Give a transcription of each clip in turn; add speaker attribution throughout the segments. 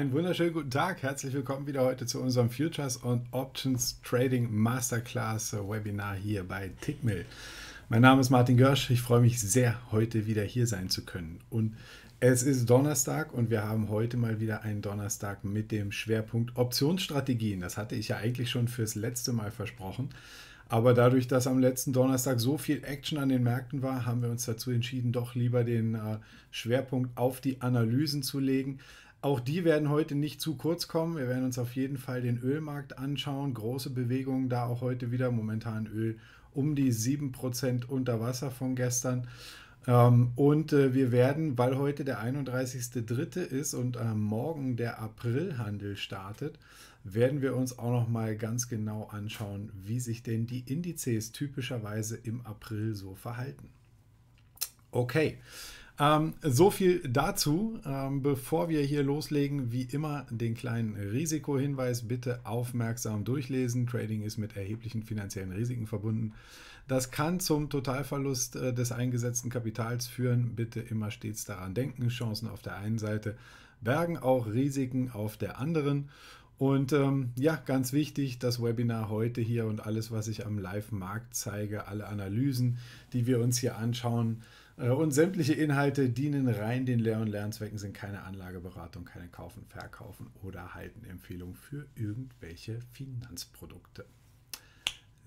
Speaker 1: Einen wunderschönen guten Tag. Herzlich willkommen wieder heute zu unserem Futures und Options Trading Masterclass Webinar hier bei Tickmill. Mein Name ist Martin Görsch. Ich freue mich sehr, heute wieder hier sein zu können. Und es ist Donnerstag und wir haben heute mal wieder einen Donnerstag mit dem Schwerpunkt Optionsstrategien. Das hatte ich ja eigentlich schon fürs letzte Mal versprochen. Aber dadurch, dass am letzten Donnerstag so viel Action an den Märkten war, haben wir uns dazu entschieden, doch lieber den äh, Schwerpunkt auf die Analysen zu legen. Auch die werden heute nicht zu kurz kommen. Wir werden uns auf jeden Fall den Ölmarkt anschauen. Große Bewegungen da auch heute wieder. Momentan Öl um die 7% unter Wasser von gestern. Ähm, und äh, wir werden, weil heute der 31.3. ist und Morgen der Aprilhandel startet, werden wir uns auch noch mal ganz genau anschauen, wie sich denn die Indizes typischerweise im April so verhalten. Okay. Ähm, so viel dazu. Ähm, bevor wir hier loslegen, wie immer den kleinen Risikohinweis bitte aufmerksam durchlesen. Trading ist mit erheblichen finanziellen Risiken verbunden. Das kann zum Totalverlust äh, des eingesetzten Kapitals führen. Bitte immer stets daran denken. Chancen auf der einen Seite bergen auch Risiken auf der anderen. Und ähm, ja, ganz wichtig, das Webinar heute hier und alles, was ich am Live-Markt zeige, alle Analysen, die wir uns hier anschauen, äh, und sämtliche Inhalte dienen rein den Lehr- und Lernzwecken, sind keine Anlageberatung, keine Kaufen, Verkaufen oder Halten Empfehlung für irgendwelche Finanzprodukte.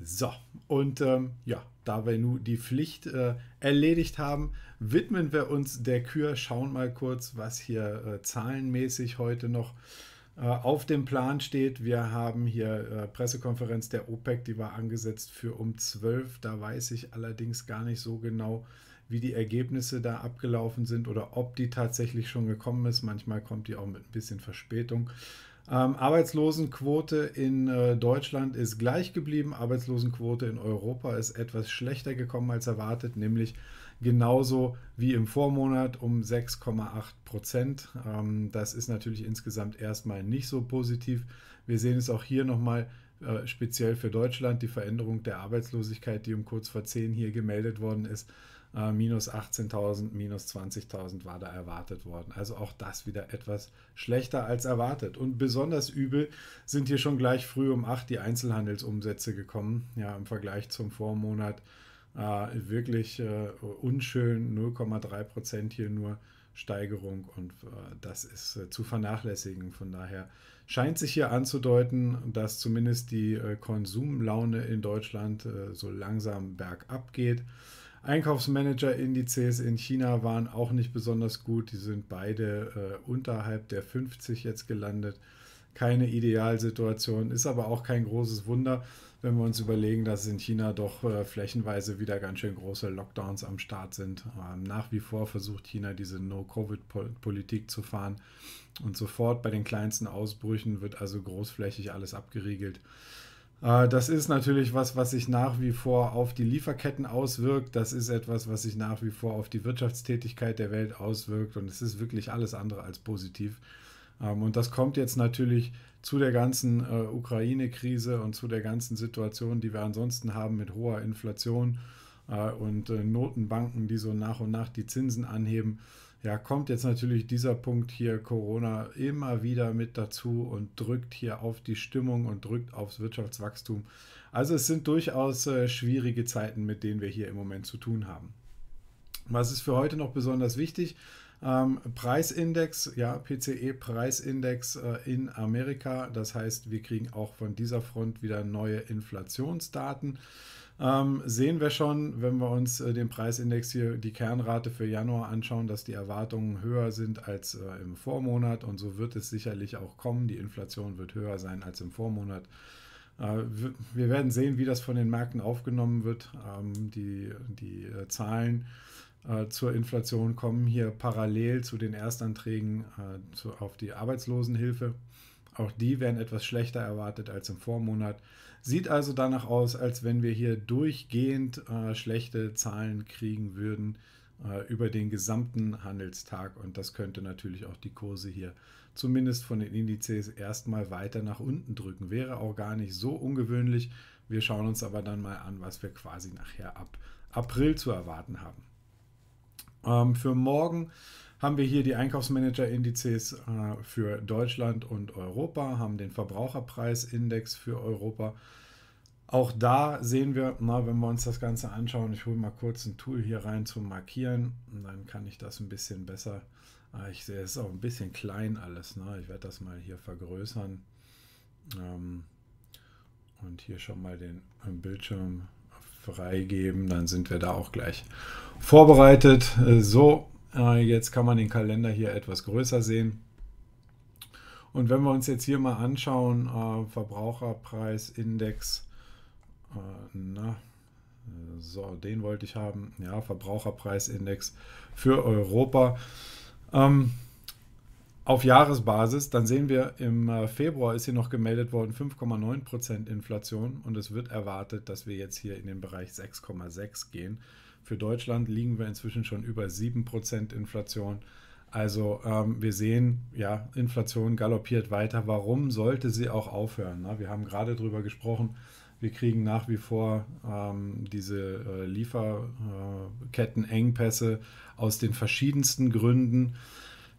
Speaker 1: So, und ähm, ja, da wir nun die Pflicht äh, erledigt haben, widmen wir uns der Kür, schauen mal kurz, was hier äh, zahlenmäßig heute noch äh, auf dem Plan steht. Wir haben hier äh, Pressekonferenz der OPEC, die war angesetzt für um 12. Da weiß ich allerdings gar nicht so genau, äh, wie die Ergebnisse da abgelaufen sind oder ob die tatsächlich schon gekommen ist. Manchmal kommt die auch mit ein bisschen Verspätung. Ähm, Arbeitslosenquote in äh, Deutschland ist gleich geblieben. Arbeitslosenquote in Europa ist etwas schlechter gekommen als erwartet, nämlich genauso wie im Vormonat um 6,8 Prozent. Ähm, das ist natürlich insgesamt erstmal nicht so positiv. Wir sehen es auch hier nochmal äh, speziell für Deutschland, die Veränderung der Arbeitslosigkeit, die um kurz vor 10 hier gemeldet worden ist äh, minus 18.000, minus 20.000 war da erwartet worden. Also auch das wieder etwas schlechter als erwartet. Und besonders übel sind hier schon gleich früh um 8 die Einzelhandelsumsätze gekommen, ja, im Vergleich zum Vormonat. Äh, wirklich äh, unschön, 0,3 Prozent hier nur Steigerung und äh, das ist äh, zu vernachlässigen. Von daher scheint sich hier anzudeuten, dass zumindest die äh, Konsumlaune in Deutschland so langsam bergab geht. Einkaufsmanager-Indizes in China waren auch nicht besonders gut. Die sind beide äh, unterhalb der 50 jetzt gelandet. Keine Idealsituation, ist aber auch kein großes Wunder, wenn wir uns überlegen, dass in China doch äh, flächenweise wieder ganz schön große Lockdowns am Start sind. Ähm, nach wie vor versucht China diese No-Covid-Politik zu fahren und sofort bei den kleinsten Ausbrüchen wird also großflächig alles abgeriegelt. Äh, das ist natürlich was, was sich nach wie vor auf die Lieferketten auswirkt. Das ist etwas, was sich nach wie vor auf die Wirtschaftstätigkeit der Welt auswirkt. Und es ist wirklich alles andere als positiv. Ähm, und das kommt jetzt natürlich zu der ganzen äh, Ukraine-Krise und zu der ganzen Situation, die wir ansonsten haben mit hoher Inflation äh, und Notenbanken, die so nach und nach die Zinsen anheben. Ja, kommt jetzt natürlich dieser Punkt hier Corona immer wieder mit dazu und drückt hier auf die Stimmung und drückt aufs Wirtschaftswachstum. Also es sind durchaus äh, schwierige Zeiten, mit denen wir hier im Moment zu tun haben. Was ist für heute noch besonders wichtig? Ähm, Preisindex, ja, PCE-Preisindex äh, in Amerika. Das heißt, wir kriegen auch von dieser Front wieder neue Inflationsdaten ähm, sehen wir schon, wenn wir uns äh, den Preisindex hier, die Kernrate für Januar anschauen, dass die Erwartungen höher sind als äh, im Vormonat und so wird es sicherlich auch kommen. Die Inflation wird höher sein als im Vormonat. Äh, wir werden sehen, wie das von den Märkten aufgenommen wird. Ähm, die, die äh, Zahlen äh, zur Inflation kommen hier parallel zu den Erstanträgen auf die Arbeitslosenhilfe. Auch die werden etwas schlechter erwartet als im Vormonat. Sieht also danach aus, als wenn wir hier durchgehend äh, schlechte Zahlen kriegen würden äh, über den gesamten Handelstag. Und das könnte natürlich auch die Kurse hier zumindest von den Indizes erstmal weiter nach unten drücken. Wäre auch gar nicht so ungewöhnlich. Wir schauen uns aber dann mal an, was wir quasi nachher ab April zu erwarten haben. Ähm, für morgen haben wir hier die Einkaufsmanager-Indizes äh, für Deutschland und Europa, haben den Verbraucherpreisindex für Europa. Auch da sehen wir, na, wenn wir uns das Ganze anschauen, ich hole mal kurz ein Tool hier rein zum Markieren und dann kann ich das ein bisschen besser. Äh, ich sehe, es ist auch ein bisschen klein alles. Ne? Ich werde das mal hier vergrößern ähm, und hier schon mal den Bildschirm freigeben. Dann sind wir da auch gleich vorbereitet. Äh, so, äh, jetzt kann man den Kalender hier etwas größer sehen. Und wenn wir uns jetzt hier mal anschauen, äh, Verbraucherpreisindex, äh, na, so, den wollte ich haben. Ja, Verbraucherpreisindex für Europa. Ähm, auf Jahresbasis, dann sehen wir, im Februar ist hier noch gemeldet worden 5,9% Inflation und es wird erwartet, dass wir jetzt hier in den Bereich 6,6 gehen. Für Deutschland liegen wir inzwischen schon über 7% Inflation. Also ähm, wir sehen, ja, Inflation galoppiert weiter. Warum sollte sie auch aufhören? Ne? Wir haben gerade darüber gesprochen, wir kriegen nach wie vor ähm, diese äh, Lieferkettenengpässe aus den verschiedensten Gründen.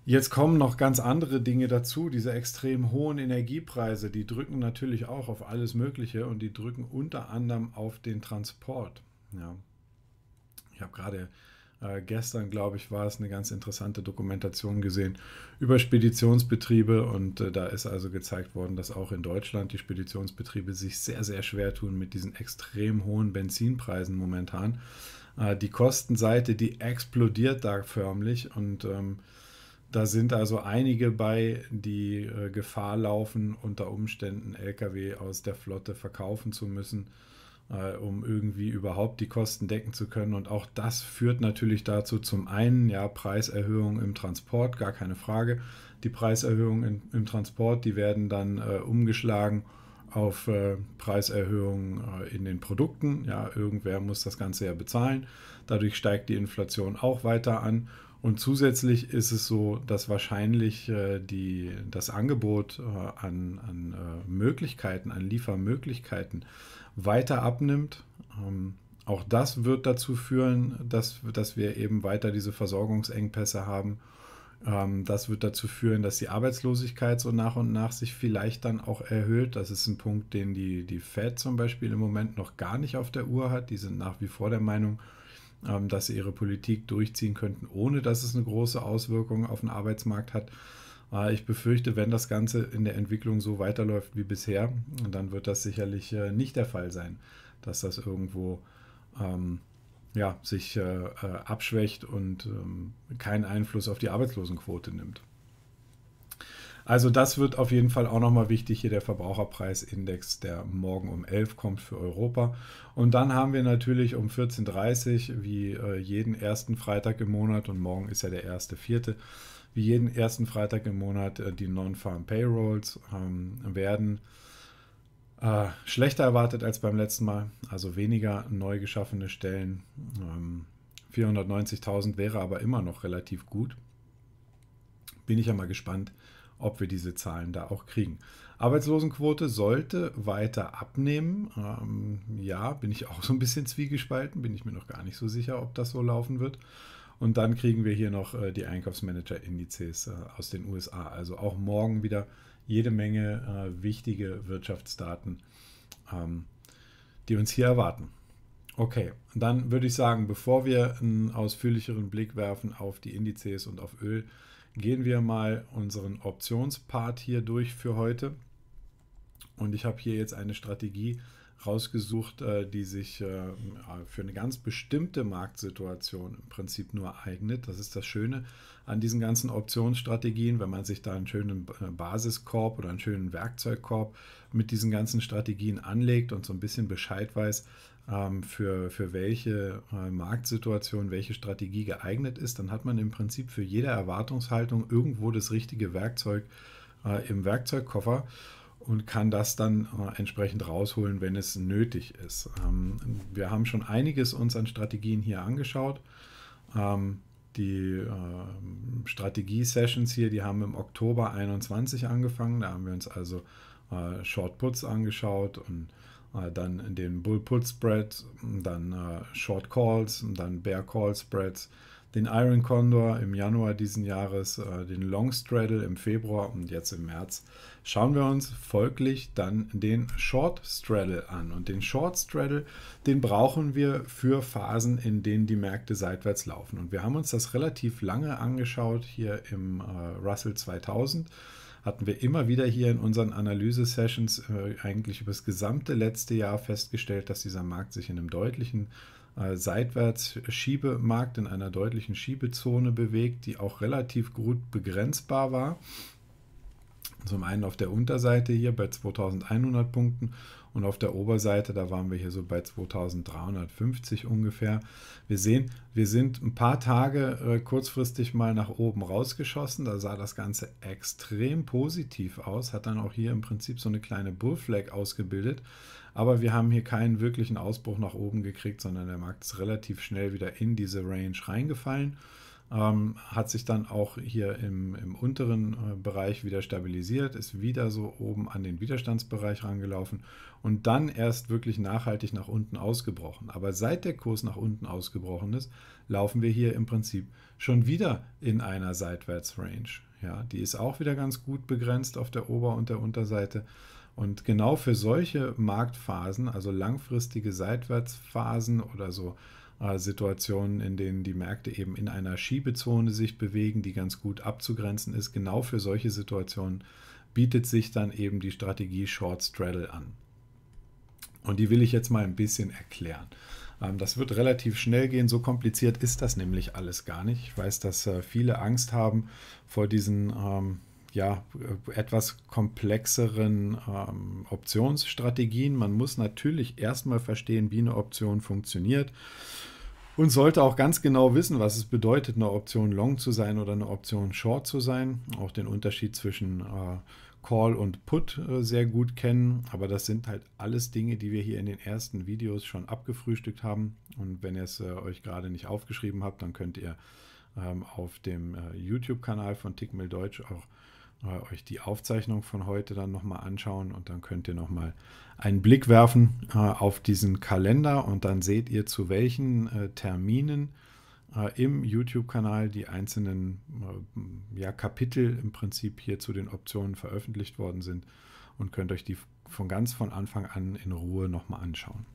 Speaker 1: Jetzt kommen noch ganz andere Dinge dazu. Diese extrem hohen Energiepreise, die drücken natürlich auch auf alles Mögliche und die drücken unter anderem auf den Transport. Ja. Ich habe gerade äh, gestern, glaube ich, war es eine ganz interessante Dokumentation gesehen über Speditionsbetriebe und äh, da ist also gezeigt worden, dass auch in Deutschland die Speditionsbetriebe sich sehr, sehr schwer tun mit diesen extrem hohen Benzinpreisen momentan. Äh, die Kostenseite, die explodiert da förmlich und ähm, da sind also einige bei, die äh, Gefahr laufen, unter Umständen Lkw aus der Flotte verkaufen zu müssen äh, um irgendwie überhaupt die Kosten decken zu können. Und auch das führt natürlich dazu, zum einen, ja, Preiserhöhungen im Transport, gar keine Frage. Die Preiserhöhungen im Transport, die werden dann äh, umgeschlagen auf äh, Preiserhöhungen äh, in den Produkten. Ja, irgendwer muss das Ganze ja bezahlen. Dadurch steigt die Inflation auch weiter an. Und zusätzlich ist es so, dass wahrscheinlich äh, die, das Angebot äh, an, an äh, Möglichkeiten, an Liefermöglichkeiten weiter abnimmt. Ähm, auch das wird dazu führen, dass, dass wir eben weiter diese Versorgungsengpässe haben. Ähm, das wird dazu führen, dass die Arbeitslosigkeit so nach und nach sich vielleicht dann auch erhöht. Das ist ein Punkt, den die, die Fed zum Beispiel im Moment noch gar nicht auf der Uhr hat. Die sind nach wie vor der Meinung, ähm, dass sie ihre Politik durchziehen könnten, ohne dass es eine große Auswirkung auf den Arbeitsmarkt hat. Ah, ich befürchte, wenn das Ganze in der Entwicklung so weiterläuft wie bisher, dann wird das sicherlich äh, nicht der Fall sein, dass das irgendwo ähm, ja, sich äh, äh, abschwächt und ähm, keinen Einfluss auf die Arbeitslosenquote nimmt. Also das wird auf jeden Fall auch nochmal wichtig hier der Verbraucherpreisindex, der morgen um 11 kommt für Europa. Und dann haben wir natürlich um 14.30 Uhr, wie äh, jeden ersten Freitag im Monat, und morgen ist ja der erste Vierte, wie jeden ersten Freitag im Monat äh, die Non-Farm Payrolls ähm, werden. Äh, schlechter erwartet als beim letzten Mal, also weniger neu geschaffene Stellen. Ähm, 490.000 wäre aber immer noch relativ gut. Bin ich ja mal gespannt, ob wir diese Zahlen da auch kriegen. Arbeitslosenquote sollte weiter abnehmen. Ähm, ja, bin ich auch so ein bisschen zwiegespalten, bin ich mir noch gar nicht so sicher, ob das so laufen wird. Und dann kriegen wir hier noch äh, die Einkaufsmanager-Indizes äh, aus den USA. Also auch morgen wieder jede Menge äh, wichtige Wirtschaftsdaten, ähm, die uns hier erwarten. Okay, dann würde ich sagen, bevor wir einen ausführlicheren Blick werfen auf die Indizes und auf Öl, gehen wir mal unseren Optionspart hier durch für heute. Und ich habe hier jetzt eine Strategie, rausgesucht, äh, die sich äh, äh, für eine ganz bestimmte Marktsituation im Prinzip nur eignet. Das ist das Schöne an diesen ganzen Optionsstrategien, wenn man sich da einen schönen Basiskorb oder einen schönen Werkzeugkorb mit diesen ganzen Strategien anlegt und so ein bisschen Bescheid weiß, ähm, für, für welche Marktsituation welche Strategie geeignet ist, dann hat man im Prinzip für jede Erwartungshaltung irgendwo das richtige Werkzeug im Werkzeugkoffer und kann das dann äh, entsprechend rausholen, wenn es nötig ist. Ähm, wir haben schon einiges uns an Strategien hier angeschaut. Ähm, die ähm, Strategie-Sessions hier, die haben im Oktober 21 angefangen. Da haben wir uns also äh, Short Puts angeschaut und äh, dann den Bull Put Spread, dann Short Calls, dann Bear Call Spreads den Iron Condor im Januar diesen Jahres, äh, den Long Straddle im Februar und jetzt im März schauen wir uns folglich dann den Short Straddle an. Und den Short Straddle, den brauchen wir für Phasen, in denen die Märkte seitwärts laufen. Und wir haben uns das relativ lange angeschaut hier im äh, Russell 2000 hatten wir immer wieder hier in unseren Analyse-Sessions äh, eigentlich über das gesamte letzte Jahr festgestellt, dass dieser Markt sich in einem deutlichen äh, seitwärts Schiebemarkt in einer deutlichen Schiebezone bewegt, die auch relativ gut begrenzbar war. Zum einen auf der Unterseite hier bei 2100 Punkten und auf der Oberseite, da waren wir hier so bei 2350 ungefähr. Wir sehen, wir sind ein paar Tage äh, kurzfristig mal nach oben rausgeschossen. Da sah das Ganze extrem positiv aus, hat dann auch hier im Prinzip so eine kleine Bullflag ausgebildet. Aber wir haben hier keinen wirklichen Ausbruch nach oben gekriegt, sondern der Markt ist relativ schnell wieder in diese Range reingefallen. Ähm, hat sich dann auch hier im, im unteren äh, Bereich wieder stabilisiert, ist wieder so oben an den Widerstandsbereich rangelaufen und dann erst wirklich nachhaltig nach unten ausgebrochen. Aber seit der Kurs nach unten ausgebrochen ist, laufen wir hier im Prinzip schon wieder in einer Seitwärtsrange. Ja, die ist auch wieder ganz gut begrenzt auf der Ober- und der Unterseite. Und genau für solche Marktphasen, also langfristige Seitwärtsphasen oder so äh, Situationen, in denen die Märkte eben in einer Schiebezone sich bewegen, die ganz gut abzugrenzen ist, genau für solche Situationen bietet sich dann eben die Strategie Short Straddle an. Und die will ich jetzt mal ein bisschen erklären. Ähm, das wird relativ schnell gehen, so kompliziert ist das nämlich alles gar nicht. Ich weiß, dass äh, viele Angst haben vor diesen ähm, ja, etwas komplexeren ähm, Optionsstrategien. Man muss natürlich erstmal verstehen, wie eine Option funktioniert und sollte auch ganz genau wissen, was es bedeutet, eine Option long zu sein oder eine Option short zu sein. Auch den Unterschied zwischen äh, Call und Put äh, sehr gut kennen. Aber das sind halt alles Dinge, die wir hier in den ersten Videos schon abgefrühstückt haben. Und wenn ihr es äh, euch gerade nicht aufgeschrieben habt, dann könnt ihr ähm, auf dem äh, YouTube-Kanal von Tickmill Deutsch auch euch die Aufzeichnung von heute dann nochmal anschauen und dann könnt ihr nochmal einen Blick werfen äh, auf diesen Kalender und dann seht ihr, zu welchen äh, Terminen äh, im YouTube-Kanal die einzelnen äh, ja, Kapitel im Prinzip hier zu den Optionen veröffentlicht worden sind und könnt euch die von ganz von Anfang an in Ruhe nochmal anschauen.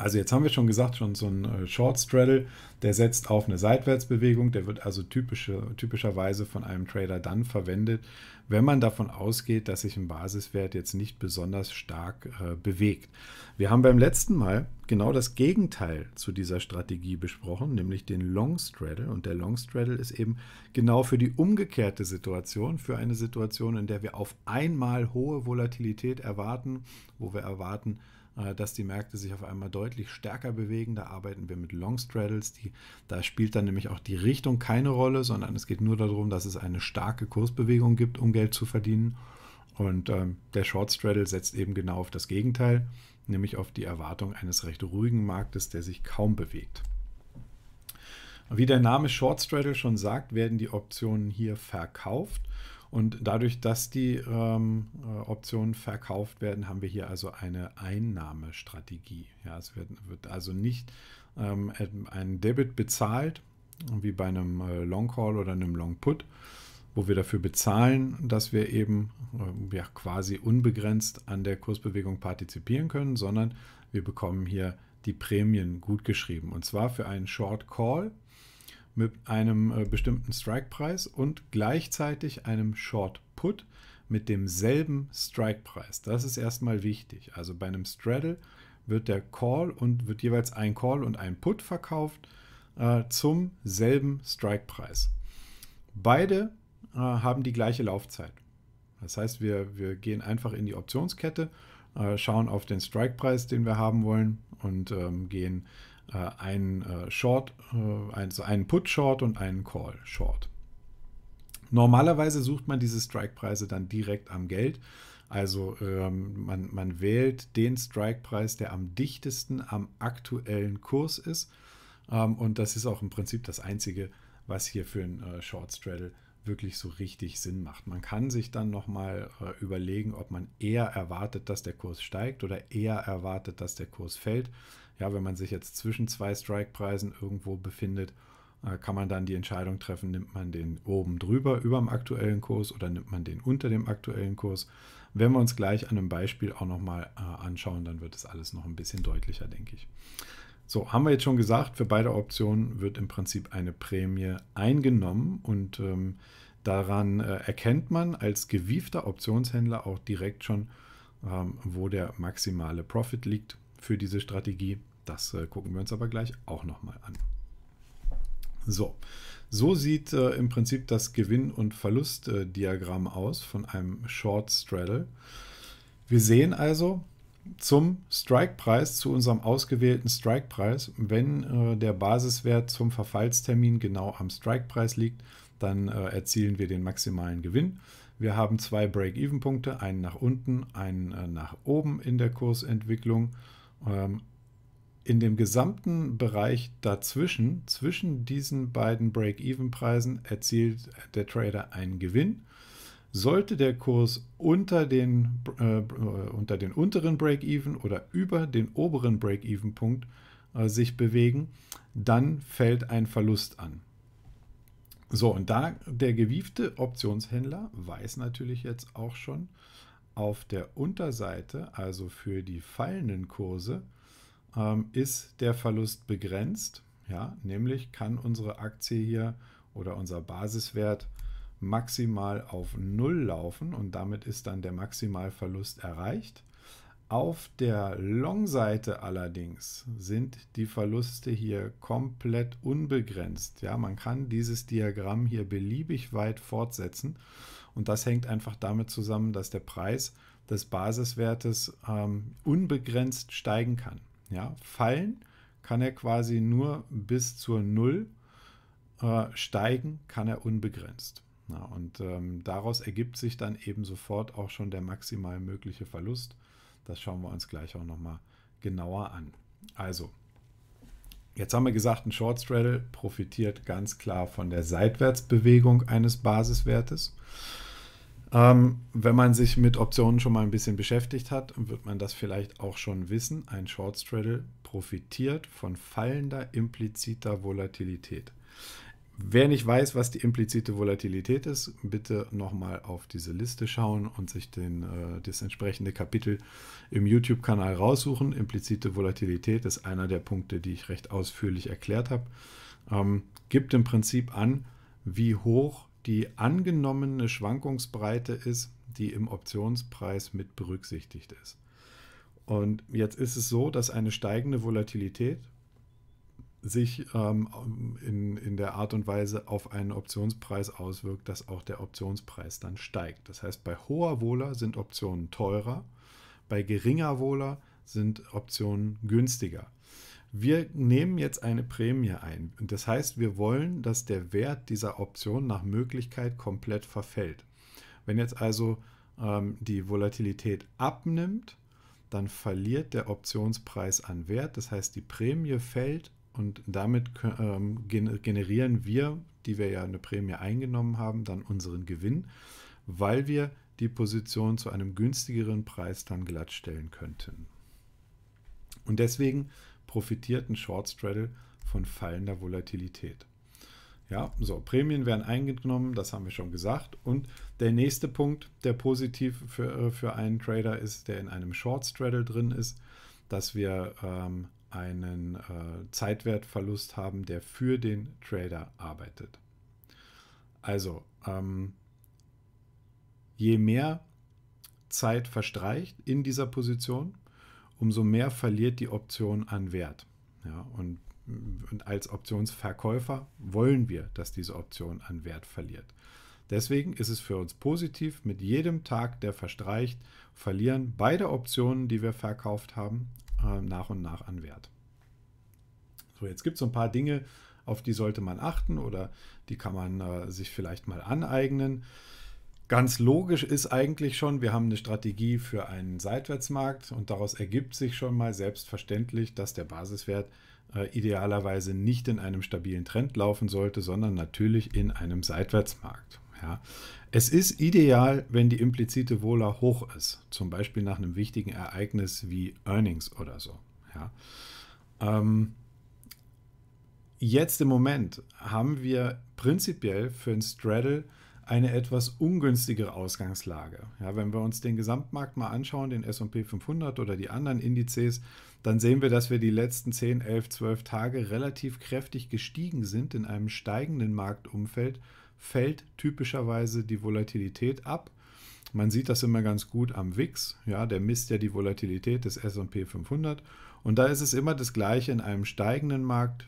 Speaker 1: Also jetzt haben wir schon gesagt, schon so ein äh, Short Straddle, der setzt auf eine Seitwärtsbewegung, der wird also typische, typischerweise von einem Trader dann verwendet, wenn man davon ausgeht, dass sich ein Basiswert jetzt nicht besonders stark äh, bewegt. Wir haben beim letzten Mal genau das Gegenteil zu dieser Strategie besprochen, nämlich den Long Straddle. Und der Long Straddle ist eben genau für die umgekehrte Situation, für eine Situation, in der wir auf einmal hohe Volatilität erwarten, wo wir erwarten, äh, dass die Märkte sich auf einmal deutlich stärker bewegen. Da arbeiten wir mit Long Straddles. Die, da spielt dann nämlich auch die Richtung keine Rolle, sondern es geht nur darum, dass es eine starke Kursbewegung gibt, um Geld zu verdienen. Und ähm, der Short Straddle setzt eben genau auf das Gegenteil, nämlich auf die Erwartung eines recht ruhigen Marktes, der sich kaum bewegt. Wie der Name Short Straddle schon sagt, werden die Optionen hier verkauft. Und dadurch, dass die ähm, äh, Optionen verkauft werden, haben wir hier also eine Einnahmestrategie. Ja, es wird, wird also nicht ähm, ein Debit bezahlt, wie bei einem äh, Long Call oder einem Long Put, wo wir dafür bezahlen, dass wir eben äh, ja, quasi unbegrenzt an der Kursbewegung partizipieren können, sondern wir bekommen hier die Prämien gut geschrieben. Und zwar für einen Short Call mit einem äh, bestimmten Strike-Preis und gleichzeitig einem Short Put mit demselben Strike-Preis. Das ist erstmal wichtig. Also bei einem Straddle wird der Call und wird jeweils ein Call und ein Put verkauft äh, zum selben Strike-Preis. Beide äh, haben die gleiche Laufzeit. Das heißt, wir, wir gehen einfach in die Optionskette, äh, schauen auf den Strike-Preis, den wir haben wollen und ähm, gehen äh, einen äh, Short, also einen Put Short und einen Call Short. Normalerweise sucht man diese Strike-Preise dann direkt am Geld. Also ähm, man, man wählt den Strike-Preis, der am dichtesten am aktuellen Kurs ist. Ähm, und das ist auch im Prinzip das Einzige, was hier für einen äh, Short Straddle wirklich so richtig Sinn macht. Man kann sich dann nochmal äh, überlegen, ob man eher erwartet, dass der Kurs steigt oder eher erwartet, dass der Kurs fällt. Ja, wenn man sich jetzt zwischen zwei Strike-Preisen irgendwo befindet, äh, kann man dann die Entscheidung treffen, nimmt man den oben drüber, über dem aktuellen Kurs oder nimmt man den unter dem aktuellen Kurs. Wenn wir uns gleich an einem Beispiel auch nochmal äh, anschauen, dann wird es alles noch ein bisschen deutlicher, denke ich. So, haben wir jetzt schon gesagt, für beide Optionen wird im Prinzip eine Prämie eingenommen und ähm, daran äh, erkennt man als gewiefter Optionshändler auch direkt schon, ähm, wo der maximale Profit liegt für diese Strategie. Das äh, gucken wir uns aber gleich auch nochmal an. So, so sieht äh, im Prinzip das Gewinn- und Verlustdiagramm aus von einem Short Straddle. Wir sehen also zum Strike-Preis, zu unserem ausgewählten Strike-Preis, wenn äh, der Basiswert zum Verfallstermin genau am Strike-Preis liegt, dann äh, erzielen wir den maximalen Gewinn. Wir haben zwei Break-Even-Punkte, einen nach unten, einen äh, nach oben in der Kursentwicklung. Ähm, in dem gesamten Bereich dazwischen, zwischen diesen beiden Break-Even-Preisen, erzielt der Trader einen Gewinn. Sollte der Kurs unter den, äh, unter den unteren Break-Even oder über den oberen Break-Even-Punkt äh, sich bewegen, dann fällt ein Verlust an. So, und da der gewiefte Optionshändler weiß natürlich jetzt auch schon auf der Unterseite, also für die fallenden Kurse, ähm, ist der Verlust begrenzt. Ja, nämlich kann unsere Aktie hier oder unser Basiswert maximal auf 0 laufen und damit ist dann der Maximalverlust erreicht. Auf der Long-Seite allerdings sind die Verluste hier komplett unbegrenzt. Ja, man kann dieses Diagramm hier beliebig weit fortsetzen und das hängt einfach damit zusammen, dass der Preis des Basiswertes ähm, unbegrenzt steigen kann. Ja, fallen kann er quasi nur bis zur Null. Äh, steigen kann er unbegrenzt. Ja, und ähm, daraus ergibt sich dann eben sofort auch schon der maximal mögliche Verlust. Das schauen wir uns gleich auch nochmal genauer an. Also, jetzt haben wir gesagt, ein Short Straddle profitiert ganz klar von der Seitwärtsbewegung eines Basiswertes. Ähm, wenn man sich mit Optionen schon mal ein bisschen beschäftigt hat, wird man das vielleicht auch schon wissen. Ein Short Straddle profitiert von fallender impliziter Volatilität. Wer nicht weiß, was die implizite Volatilität ist, bitte nochmal auf diese Liste schauen und sich den, äh, das entsprechende Kapitel im YouTube-Kanal raussuchen. Implizite Volatilität ist einer der Punkte, die ich recht ausführlich erklärt habe. Ähm, gibt im Prinzip an, wie hoch die angenommene Schwankungsbreite ist, die im Optionspreis mit berücksichtigt ist. Und jetzt ist es so, dass eine steigende Volatilität sich ähm, in, in der Art und Weise auf einen Optionspreis auswirkt, dass auch der Optionspreis dann steigt. Das heißt, bei hoher Wohler sind Optionen teurer, bei geringer Wohler sind Optionen günstiger wir nehmen jetzt eine Prämie ein. Und das heißt, wir wollen, dass der Wert dieser Option nach Möglichkeit komplett verfällt. Wenn jetzt also ähm, die Volatilität abnimmt, dann verliert der Optionspreis an Wert. Das heißt, die Prämie fällt und damit ähm, generieren wir, die wir ja eine Prämie eingenommen haben, dann unseren Gewinn, weil wir die Position zu einem günstigeren Preis dann glattstellen könnten. Und deswegen profitierten Short Straddle von fallender Volatilität. Ja, so, Prämien werden eingenommen, das haben wir schon gesagt. Und der nächste Punkt, der positiv für, äh, für einen Trader ist, der in einem Short Straddle drin ist, dass wir ähm, einen äh, Zeitwertverlust haben, der für den Trader arbeitet. Also, ähm, je mehr Zeit verstreicht in dieser Position, umso mehr verliert die Option an Wert. Ja, und, und als Optionsverkäufer wollen wir, dass diese Option an Wert verliert. Deswegen ist es für uns positiv, mit jedem Tag, der verstreicht, verlieren beide Optionen, die wir verkauft haben, äh, nach und nach an Wert. So, jetzt gibt es so ein paar Dinge, auf die sollte man achten oder die kann man äh, sich vielleicht mal aneignen ganz logisch ist eigentlich schon, wir haben eine Strategie für einen Seitwärtsmarkt und daraus ergibt sich schon mal selbstverständlich, dass der Basiswert äh, idealerweise nicht in einem stabilen Trend laufen sollte, sondern natürlich in einem Seitwärtsmarkt. Ja. Es ist ideal, wenn die implizite Vola hoch ist, zum Beispiel nach einem wichtigen Ereignis wie Earnings oder so. Ja. Ähm, jetzt im Moment haben wir prinzipiell für ein Straddle eine etwas ungünstigere Ausgangslage. Ja, wenn wir uns den Gesamtmarkt mal anschauen, den SP 500 oder die anderen Indizes, dann sehen wir, dass wir die letzten 10, 11, 12 Tage relativ kräftig gestiegen sind. In einem steigenden Marktumfeld fällt typischerweise die Volatilität ab. Man sieht das immer ganz gut am WIX, ja, der misst ja die Volatilität des SP 500. Und da ist es immer das Gleiche. In einem steigenden Markt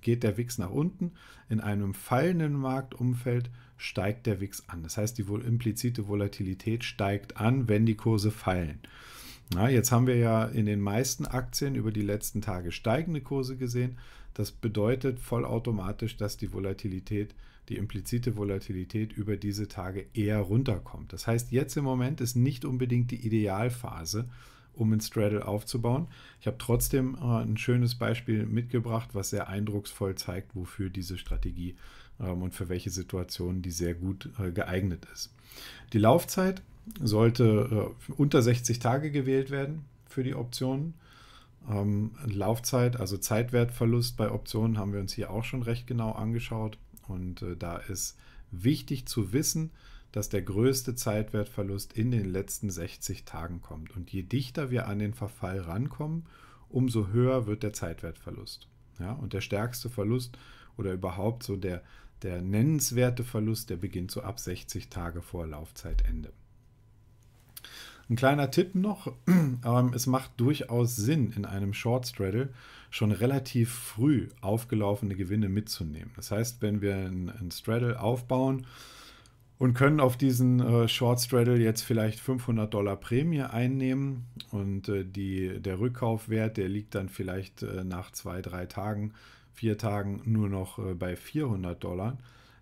Speaker 1: geht der Wix nach unten. In einem fallenden Marktumfeld steigt der Wix an. Das heißt, die implizite Volatilität steigt an, wenn die Kurse fallen. Na, jetzt haben wir ja in den meisten Aktien über die letzten Tage steigende Kurse gesehen. Das bedeutet vollautomatisch, dass die Volatilität, die implizite Volatilität über diese Tage eher runterkommt. Das heißt, jetzt im Moment ist nicht unbedingt die Idealphase, um ein Straddle aufzubauen. Ich habe trotzdem äh, ein schönes Beispiel mitgebracht, was sehr eindrucksvoll zeigt, wofür diese Strategie ähm, und für welche Situationen die sehr gut äh, geeignet ist. Die Laufzeit sollte äh, unter 60 Tage gewählt werden für die Optionen. Ähm, Laufzeit, also Zeitwertverlust bei Optionen haben wir uns hier auch schon recht genau angeschaut. Und äh, da ist wichtig zu wissen, dass der größte Zeitwertverlust in den letzten 60 Tagen kommt. Und je dichter wir an den Verfall rankommen, umso höher wird der Zeitwertverlust. Ja, und der stärkste Verlust oder überhaupt so der, der nennenswerte Verlust, der beginnt so ab 60 Tage vor Laufzeitende. Ein kleiner Tipp noch, ähm, es macht durchaus Sinn, in einem Short Straddle schon relativ früh aufgelaufene Gewinne mitzunehmen. Das heißt, wenn wir ein, Straddle aufbauen, und können auf diesen äh, Short Straddle jetzt vielleicht 500 Dollar Prämie einnehmen und äh, die, der Rückkaufwert, der liegt dann vielleicht äh, nach zwei, drei Tagen, vier Tagen nur noch äh, bei 400 Dollar,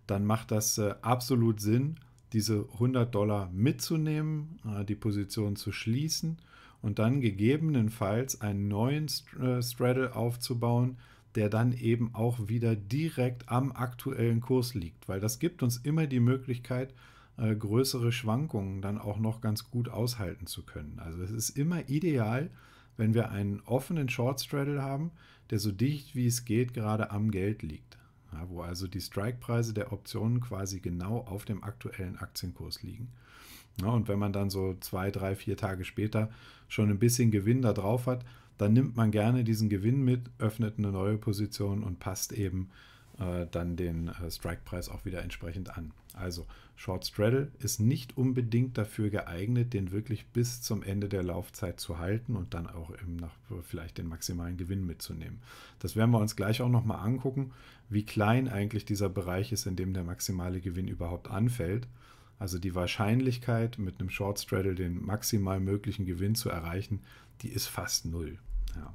Speaker 1: dann macht das äh, absolut Sinn, diese 100 Dollar mitzunehmen, äh, die Position zu schließen und dann gegebenenfalls einen neuen Straddle aufzubauen, der dann eben auch wieder direkt am aktuellen Kurs liegt, weil das gibt uns immer die Möglichkeit, äh, größere Schwankungen dann auch noch ganz gut aushalten zu können. Also es ist immer ideal, wenn wir einen offenen Short Straddle haben, der so dicht wie es geht gerade am Geld liegt, ja, wo also die Strike-Preise der Optionen quasi genau auf dem aktuellen Aktienkurs liegen. Ja, und wenn man dann so zwei, drei, vier Tage später schon ein bisschen Gewinn da drauf hat, dann nimmt man gerne diesen Gewinn mit, öffnet eine neue Position und passt eben äh, dann den äh, Strike-Preis auch wieder entsprechend an. Also Short Straddle ist nicht unbedingt dafür geeignet, den wirklich bis zum Ende der Laufzeit zu halten und dann auch eben nach, vielleicht den maximalen Gewinn mitzunehmen. Das werden wir uns gleich auch nochmal angucken, wie klein eigentlich dieser Bereich ist, in dem der maximale Gewinn überhaupt anfällt. Also die Wahrscheinlichkeit, mit einem Short Straddle den maximal möglichen Gewinn zu erreichen, die ist fast null. Ja.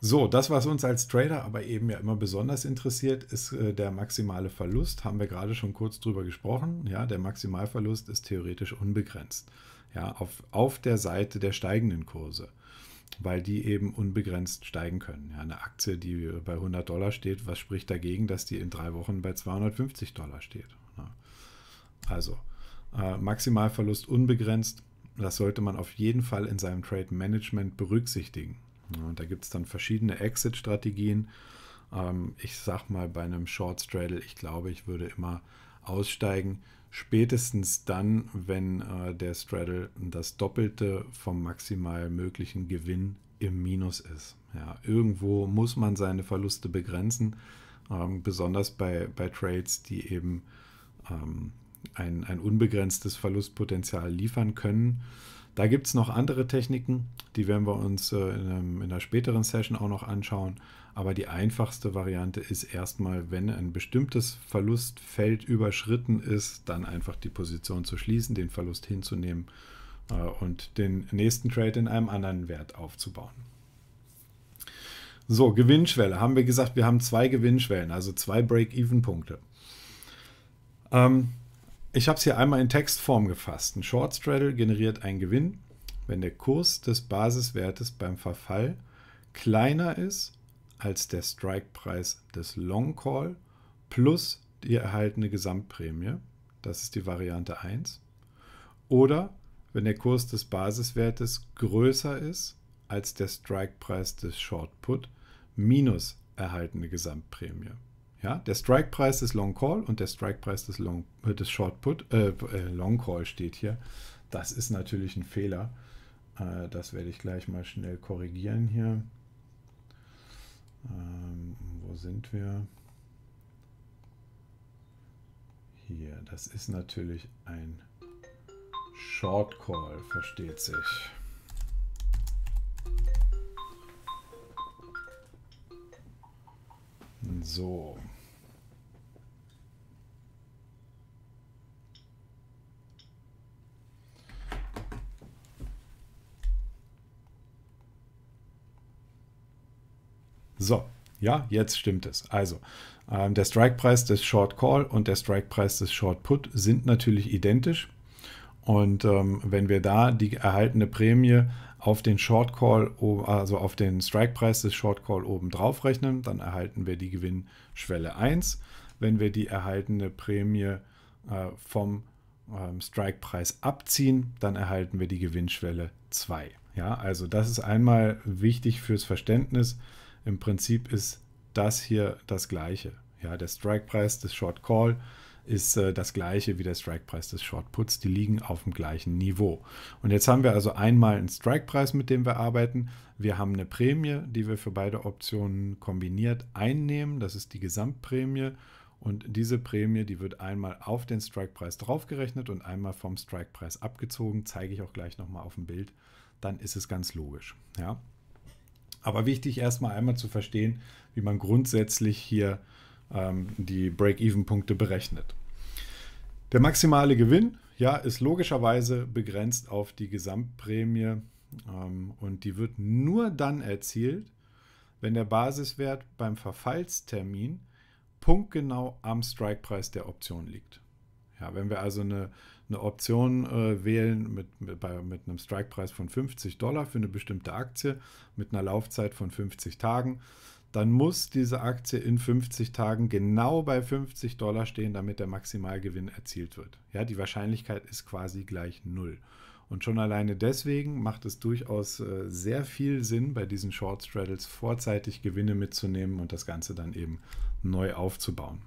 Speaker 1: So, das, was uns als Trader aber eben ja immer besonders interessiert, ist äh, der maximale Verlust. Haben wir gerade schon kurz drüber gesprochen. Ja, der Maximalverlust ist theoretisch unbegrenzt. Ja, auf, auf der Seite der steigenden Kurse, weil die eben unbegrenzt steigen können. Ja, eine Aktie, die bei 100 Dollar steht, was spricht dagegen, dass die in drei Wochen bei 250 Dollar steht? Ja. Also, äh, Maximalverlust unbegrenzt das sollte man auf jeden Fall in seinem Trade Management berücksichtigen. Ja, da gibt es dann verschiedene Exit-Strategien. Ähm, ich sag mal bei einem Short Straddle, ich glaube, ich würde immer aussteigen. Spätestens dann, wenn äh, der Straddle das Doppelte vom maximal möglichen Gewinn im Minus ist. Ja, irgendwo muss man seine Verluste begrenzen, ähm, besonders bei, bei Trades, die eben ähm, ein, ein unbegrenztes Verlustpotenzial liefern können. Da gibt es noch andere Techniken, die werden wir uns äh, in, einem, in einer späteren Session auch noch anschauen. Aber die einfachste Variante ist erstmal, wenn ein bestimmtes Verlustfeld überschritten ist, dann einfach die Position zu schließen, den Verlust hinzunehmen äh, und den nächsten Trade in einem anderen Wert aufzubauen. So, Gewinnschwelle. Haben wir gesagt, wir haben zwei Gewinnschwellen, also zwei Break-Even-Punkte. Ähm, ich habe es hier einmal in Textform gefasst. Ein Short Straddle generiert einen Gewinn, wenn der Kurs des Basiswertes beim Verfall kleiner ist als der Strike-Preis des Long Call plus die erhaltene Gesamtprämie. Das ist die Variante 1. Oder wenn der Kurs des Basiswertes größer ist als der Strike-Preis des Short Put minus erhaltene Gesamtprämie. Ja, der Strike-Preis des Long Call und der Strike-Preis des, Long, äh, des Short Put, äh, äh, Long Call steht hier. Das ist natürlich ein Fehler. Äh, das werde ich gleich mal schnell korrigieren hier. Ähm, wo sind wir? Hier, das ist natürlich ein Short Call, versteht sich. So. So, ja, jetzt stimmt es. Also, ähm, der Strike-Preis des Short Call und der Strike-Preis des Short Put sind natürlich identisch. Und ähm, wenn wir da die erhaltene Prämie auf den Short Call, also auf den Strike-Preis des Short Call oben drauf rechnen, dann erhalten wir die Gewinnschwelle 1. Wenn wir die erhaltene Prämie äh, vom ähm, Strike-Preis abziehen, dann erhalten wir die Gewinnschwelle 2. Ja, also das ist einmal wichtig fürs Verständnis. Im Prinzip ist das hier das gleiche. Ja, der Strike-Preis des Short Call ist äh, das gleiche wie der Strike-Preis des Short Puts. Die liegen auf dem gleichen Niveau. Und jetzt haben wir also einmal einen Strike-Preis, mit dem wir arbeiten. Wir haben eine Prämie, die wir für beide Optionen kombiniert einnehmen. Das ist die Gesamtprämie. Und diese Prämie, die wird einmal auf den Strike-Preis draufgerechnet und einmal vom Strike-Preis abgezogen. Zeige ich auch gleich nochmal auf dem Bild. Dann ist es ganz logisch. Ja. Aber wichtig erstmal einmal zu verstehen, wie man grundsätzlich hier ähm, die Break-Even-Punkte berechnet. Der maximale Gewinn ja, ist logischerweise begrenzt auf die Gesamtprämie ähm, und die wird nur dann erzielt, wenn der Basiswert beim Verfallstermin punktgenau am Strikepreis der Option liegt. Ja, wenn wir also eine, eine Option äh, wählen mit, mit, bei, mit einem Strikepreis von 50 Dollar für eine bestimmte Aktie mit einer Laufzeit von 50 Tagen, dann muss diese Aktie in 50 Tagen genau bei 50 Dollar stehen, damit der Maximalgewinn erzielt wird. Ja, die Wahrscheinlichkeit ist quasi gleich null. Und schon alleine deswegen macht es durchaus äh, sehr viel Sinn, bei diesen Short Straddles vorzeitig Gewinne mitzunehmen und das Ganze dann eben neu aufzubauen.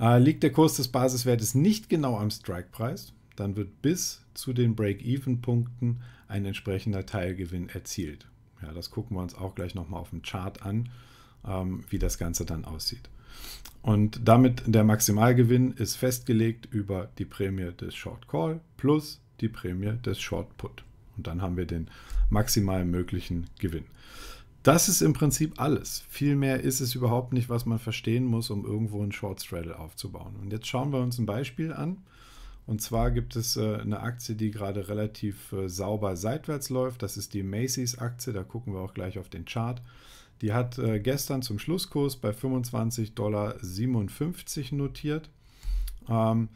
Speaker 1: Äh, liegt der Kurs des Basiswertes nicht genau am Strike-Preis, dann wird bis zu den Break-Even-Punkten ein entsprechender Teilgewinn erzielt. Ja, das gucken wir uns auch gleich nochmal auf dem Chart an, ähm, wie das Ganze dann aussieht. Und damit der Maximalgewinn ist festgelegt über die Prämie des Short Call plus die Prämie des Short Put. Und dann haben wir den maximal möglichen Gewinn. Das ist im Prinzip alles. Vielmehr ist es überhaupt nicht, was man verstehen muss, um irgendwo einen Short Straddle aufzubauen. Und jetzt schauen wir uns ein Beispiel an. Und zwar gibt es äh, eine Aktie, die gerade relativ äh, sauber seitwärts läuft. Das ist die Macy's-Aktie. Da gucken wir auch gleich auf den Chart. Die hat äh, gestern zum Schlusskurs bei 25,57 Dollar notiert. Ähm,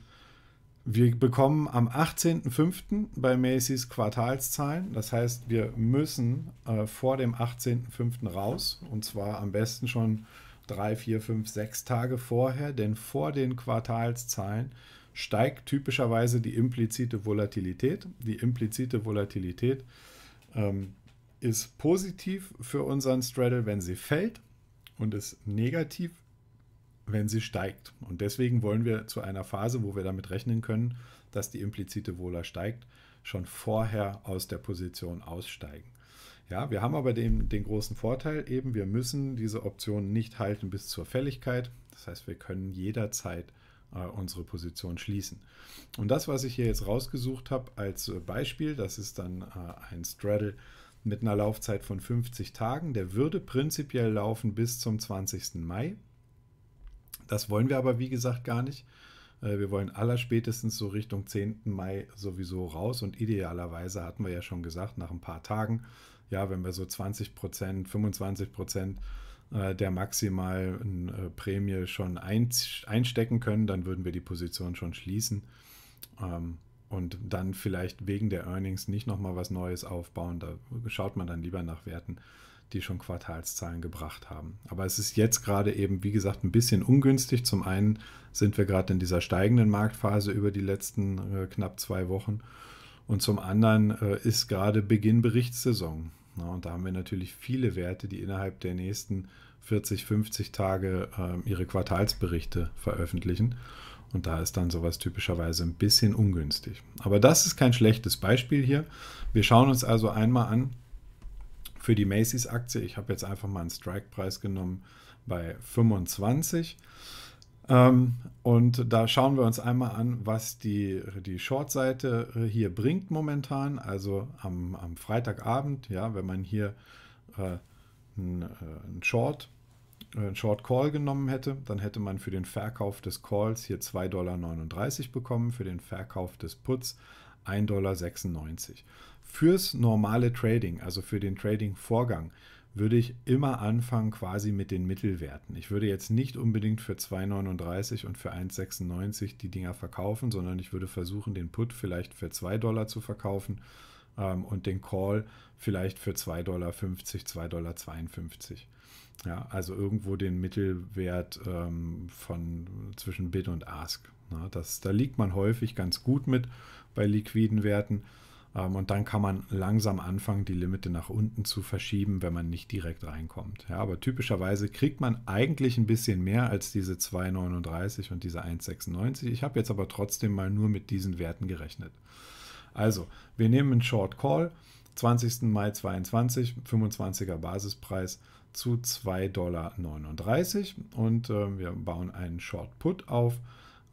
Speaker 1: wir bekommen am 18.05. bei Macy's Quartalszahlen. Das heißt, wir müssen äh, vor dem 18.05. raus. Und zwar am besten schon drei, vier, fünf, sechs Tage vorher. Denn vor den Quartalszahlen steigt typischerweise die implizite Volatilität. Die implizite Volatilität ähm, ist positiv für unseren Straddle, wenn sie fällt und ist negativ wenn sie steigt. Und deswegen wollen wir zu einer Phase, wo wir damit rechnen können, dass die implizite Wohler steigt, schon vorher aus der Position aussteigen. Ja, wir haben aber den, den großen Vorteil eben, wir müssen diese Option nicht halten bis zur Fälligkeit. Das heißt, wir können jederzeit äh, unsere Position schließen. Und das, was ich hier jetzt rausgesucht habe als äh, Beispiel, das ist dann äh, ein Straddle mit einer Laufzeit von 50 Tagen. Der würde prinzipiell laufen bis zum 20. Mai. Das wollen wir aber, wie gesagt, gar nicht. Äh, wir wollen allerspätestens so Richtung 10. Mai sowieso raus und idealerweise hatten wir ja schon gesagt, nach ein paar Tagen, ja, wenn wir so 20 Prozent, 25 Prozent äh, der maximalen äh, Prämie schon einstecken können, dann würden wir die Position schon schließen ähm, und dann vielleicht wegen der Earnings nicht nochmal was Neues aufbauen. Da schaut man dann lieber nach Werten, die schon Quartalszahlen gebracht haben. Aber es ist jetzt gerade eben, wie gesagt, ein bisschen ungünstig. Zum einen sind wir gerade in dieser steigenden Marktphase über die letzten äh, knapp zwei Wochen. Und zum anderen äh, ist gerade Beginn Berichtssaison. Na, und da haben wir natürlich viele Werte, die innerhalb der nächsten 40, 50 Tage äh, ihre Quartalsberichte veröffentlichen. Und da ist dann sowas typischerweise ein bisschen ungünstig. Aber das ist kein schlechtes Beispiel hier. Wir schauen uns also einmal an, für die Macy's-Aktie. Ich habe jetzt einfach mal einen Strike-Preis genommen bei 25. Ähm, und da schauen wir uns einmal an, was die, die Short-Seite hier bringt momentan. Also am, am Freitagabend, ja, wenn man hier äh, einen, äh, Short äh, einen Short Call genommen hätte, dann hätte man für den Verkauf des Calls hier 2,39 Dollar bekommen, für den Verkauf des Puts 1,96 Dollar fürs normale Trading, also für den Trading-Vorgang, würde ich immer anfangen quasi mit den Mittelwerten. Ich würde jetzt nicht unbedingt für 2,39 und für 1,96 die Dinger verkaufen, sondern ich würde versuchen, den Put vielleicht für 2 Dollar zu verkaufen ähm, und den Call vielleicht für 2,50 Dollar, 2,52 Dollar. Ja, also irgendwo den Mittelwert ähm, von zwischen Bid und Ask. Ne? Das, da liegt man häufig ganz gut mit bei liquiden Werten. Ähm, und dann kann man langsam anfangen, die Limite nach unten zu verschieben, wenn man nicht direkt reinkommt. Ja, aber typischerweise kriegt man eigentlich ein bisschen mehr als diese 2,39 und diese 1,96. Ich habe jetzt aber trotzdem mal nur mit diesen Werten gerechnet. Also, wir nehmen einen Short Call, 20. Mai 22, 25er Basispreis zu 2,39 Dollar und äh, wir bauen einen Short Put auf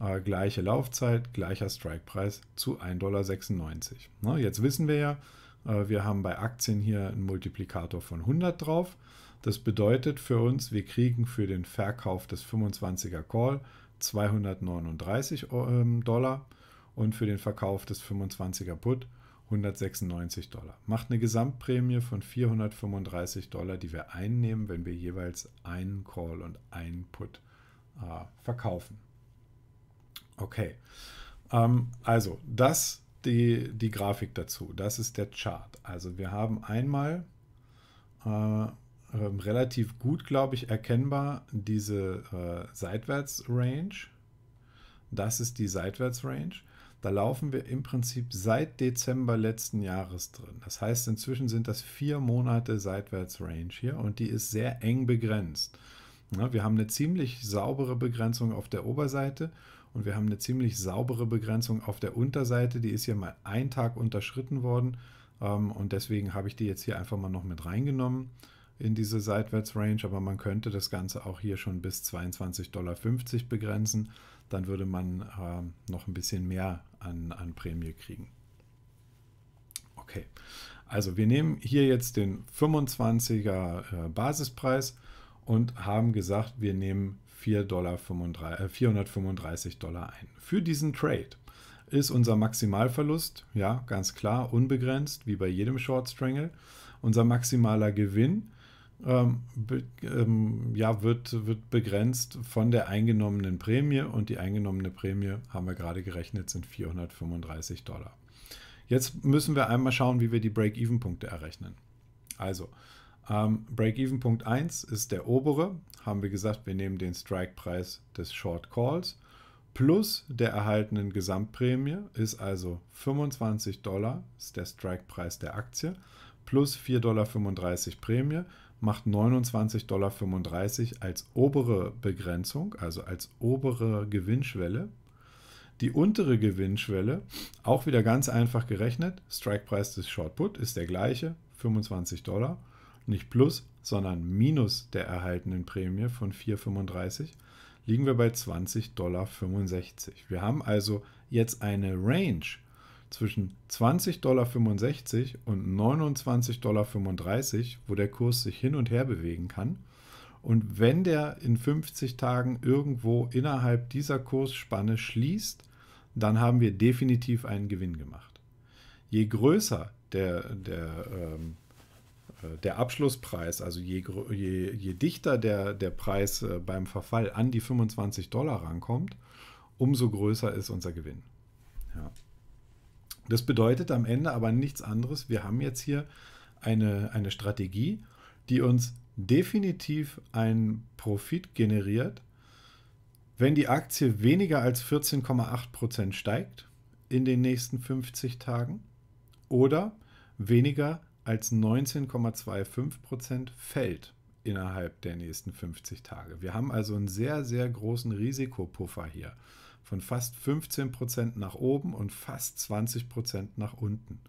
Speaker 1: äh, gleiche Laufzeit, gleicher Strikepreis zu 1,96 Dollar. Na, ne, jetzt wissen wir ja, äh, wir haben bei Aktien hier einen Multiplikator von 100 drauf. Das bedeutet für uns, wir kriegen für den Verkauf des 25er Call 239 ähm, Dollar und für den Verkauf des 25er Put 196 Dollar. Macht eine Gesamtprämie von 435 Dollar, die wir einnehmen, wenn wir jeweils einen Call und einen Put äh, verkaufen. Okay. Ähm, also, das die, die Grafik dazu. Das ist der Chart. Also wir haben einmal äh, ähm, relativ gut, glaube ich, erkennbar diese äh, seitwärts Das ist die Seitwärtsrange. Da laufen wir im Prinzip seit Dezember letzten Jahres drin. Das heißt, inzwischen sind das vier Monate Seitwärtsrange hier und die ist sehr eng begrenzt. Ja, ne, wir haben eine ziemlich saubere Begrenzung auf der Oberseite und wir haben eine ziemlich saubere Begrenzung auf der Unterseite. Die ist ja mal einen Tag unterschritten worden ähm, und deswegen habe ich die jetzt hier einfach mal noch mit reingenommen in diese Seitwärtsrange, aber man könnte das Ganze auch hier schon bis 22,50 Dollar begrenzen. Dann würde man äh, noch ein bisschen mehr an, an Prämie kriegen. Okay, also wir nehmen hier jetzt den 25er äh, Basispreis und haben gesagt, wir nehmen Dollar 35, 435 äh, Dollar ein. Für diesen Trade ist unser Maximalverlust, ja, ganz klar, unbegrenzt, wie bei jedem Short Strangle. Unser maximaler Gewinn ähm, be, ähm, ja, wird, wird begrenzt von der eingenommenen Prämie und die eingenommene Prämie, haben wir gerade gerechnet, sind 435 Dollar. Jetzt müssen wir einmal schauen, wie wir die Break-Even-Punkte errechnen. Also, ähm, Break-Even-Punkt 1 ist der obere. Haben wir gesagt, wir nehmen den Strike-Preis des Short Calls plus der erhaltenen Gesamtprämie ist also 25 Dollar, ist der Strike-Preis der Aktie, plus 4,35 Dollar Prämie macht 29,35 Dollar als obere Begrenzung, also als obere Gewinnschwelle. Die untere Gewinnschwelle, auch wieder ganz einfach gerechnet, Strike-Preis des Short Put ist der gleiche, 25 Dollar nicht plus, sondern minus der erhaltenen Prämie von 4,35 liegen wir bei 20,65 Dollar. Wir haben also jetzt eine Range zwischen 20,65 Dollar und 29,35 Dollar, wo der Kurs sich hin und her bewegen kann. Und wenn der in 50 Tagen irgendwo innerhalb dieser Kursspanne schließt, dann haben wir definitiv einen Gewinn gemacht. Je größer der, der ähm, äh, der Abschlusspreis, also je, je, je dichter der, der Preis äh, beim Verfall an die 25 Dollar rankommt, umso größer ist unser Gewinn. Ja. Das bedeutet am Ende aber nichts anderes. Wir haben jetzt hier eine, eine Strategie, die uns definitiv einen Profit generiert, wenn die Aktie weniger als 14,8% Prozent steigt in den nächsten 50 Tagen oder weniger als als 19,25 fällt innerhalb der nächsten 50 Tage. Wir haben also einen sehr, sehr großen Risikopuffer hier von fast 15 nach oben und fast 20 nach unten.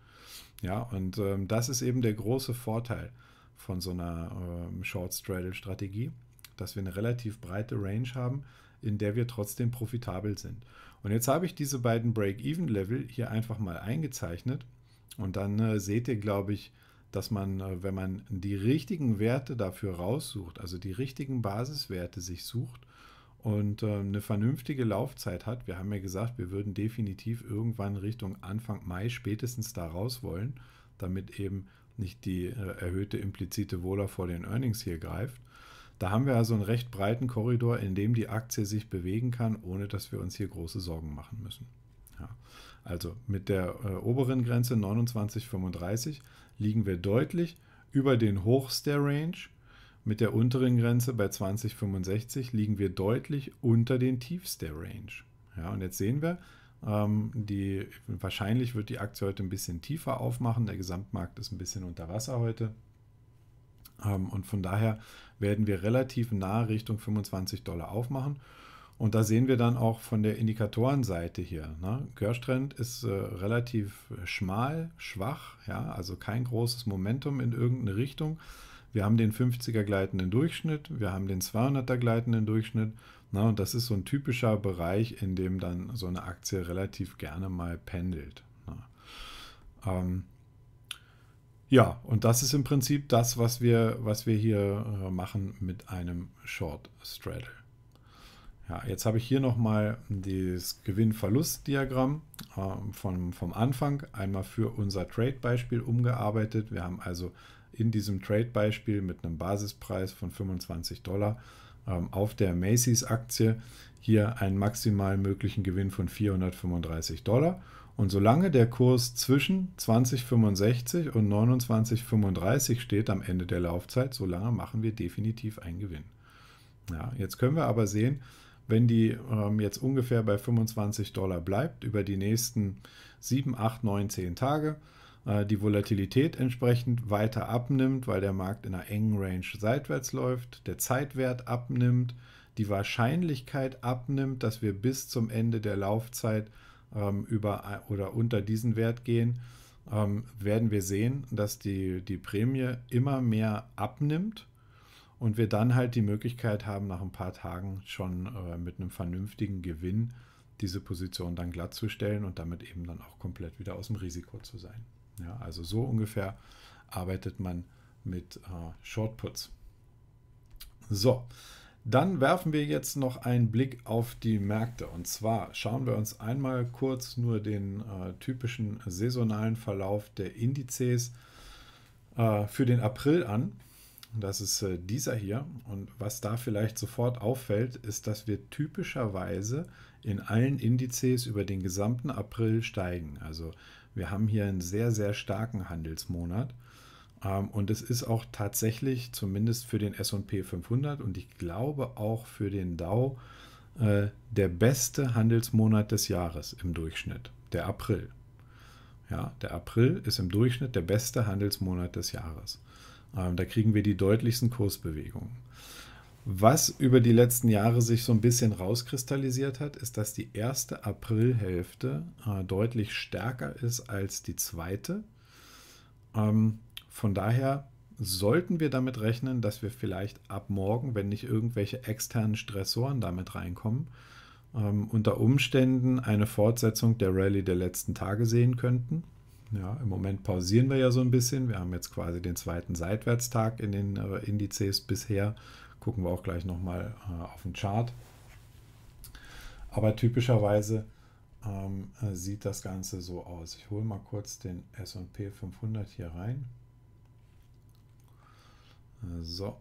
Speaker 1: Ja, und ähm, das ist eben der große Vorteil von so einer ähm, Short-Straddle-Strategie, dass wir eine relativ breite Range haben, in der wir trotzdem profitabel sind. Und jetzt habe ich diese beiden Break-Even-Level hier einfach mal eingezeichnet und dann äh, seht ihr, glaube ich, dass man, äh, wenn man die richtigen Werte dafür raussucht, also die richtigen Basiswerte sich sucht und ähm, eine vernünftige Laufzeit hat, wir haben ja gesagt, wir würden definitiv irgendwann Richtung Anfang Mai spätestens da raus wollen, damit eben nicht die äh, erhöhte implizite Wohler vor den Earnings hier greift. Da haben wir also einen recht breiten Korridor, in dem die Aktie sich bewegen kann, ohne dass wir uns hier große Sorgen machen müssen. Ja. Also mit der äh, oberen Grenze 29,35 liegen wir deutlich über den Hochs der Range. Mit der unteren Grenze bei 2065 liegen wir deutlich unter den Tiefs der Range. Ja, und jetzt sehen wir, ähm, die, wahrscheinlich wird die Aktie heute ein bisschen tiefer aufmachen. Der Gesamtmarkt ist ein bisschen unter Wasser heute. Ähm, und von daher werden wir relativ nah Richtung 25 Dollar aufmachen. Und da sehen wir dann auch von der Indikatorenseite hier. Ne? Kirchtrend ist äh, relativ schmal, schwach, ja, also kein großes Momentum in irgendeine Richtung. Wir haben den 50er gleitenden Durchschnitt, wir haben den 200er gleitenden Durchschnitt. Na, ne? und das ist so ein typischer Bereich, in dem dann so eine Aktie relativ gerne mal pendelt. Ne? Ähm, ja, und das ist im Prinzip das, was wir, was wir hier äh, machen mit einem Short Straddle. Ja, jetzt habe ich hier nochmal das Gewinn-Verlust-Diagramm äh, vom, vom Anfang einmal für unser Trade-Beispiel umgearbeitet. Wir haben also in diesem Trade-Beispiel mit einem Basispreis von 25 Dollar ähm, auf der Macy's-Aktie hier einen maximal möglichen Gewinn von 435 Dollar. Und solange der Kurs zwischen 2065 und 2935 steht am Ende der Laufzeit, solange machen wir definitiv einen Gewinn. Ja, jetzt können wir aber sehen, wenn die ähm, jetzt ungefähr bei 25 Dollar bleibt über die nächsten 7, 8, 9, 10 Tage, äh, die Volatilität entsprechend weiter abnimmt, weil der Markt in einer engen Range seitwärts läuft, der Zeitwert abnimmt, die Wahrscheinlichkeit abnimmt, dass wir bis zum Ende der Laufzeit ähm, über äh, oder unter diesen Wert gehen, ähm, werden wir sehen, dass die, die Prämie immer mehr abnimmt und wir dann halt die Möglichkeit haben, nach ein paar Tagen schon äh, mit einem vernünftigen Gewinn diese Position dann glatt zu stellen und damit eben dann auch komplett wieder aus dem Risiko zu sein. Ja, also so ungefähr arbeitet man mit äh, Shortputs. So, dann werfen wir jetzt noch einen Blick auf die Märkte. Und zwar schauen wir uns einmal kurz nur den äh, typischen saisonalen Verlauf der Indizes äh, für den April an. Das ist äh, dieser hier. Und was da vielleicht sofort auffällt, ist, dass wir typischerweise in allen Indizes über den gesamten April steigen. Also wir haben hier einen sehr, sehr starken Handelsmonat. Ähm, und es ist auch tatsächlich, zumindest für den SP 500 und ich glaube auch für den DAO äh, der beste Handelsmonat des Jahres im Durchschnitt, der April. Ja, der April ist im Durchschnitt der beste Handelsmonat des Jahres. Ähm, da kriegen wir die deutlichsten Kursbewegungen. Was über die letzten Jahre sich so ein bisschen rauskristallisiert hat, ist, dass die erste Aprilhälfte äh, deutlich stärker ist als die zweite. Ähm, von daher sollten wir damit rechnen, dass wir vielleicht ab morgen, wenn nicht irgendwelche externen Stressoren damit reinkommen, ähm, unter Umständen eine Fortsetzung der Rallye der letzten Tage sehen könnten. Ja, im Moment pausieren wir ja so ein bisschen. Wir haben jetzt quasi den zweiten Seitwärtstag in den äh, Indizes bisher. Gucken wir auch gleich nochmal äh, auf den Chart. Aber typischerweise ähm, äh, sieht das Ganze so aus. Ich hole mal kurz den SP 500 hier rein. Äh, so.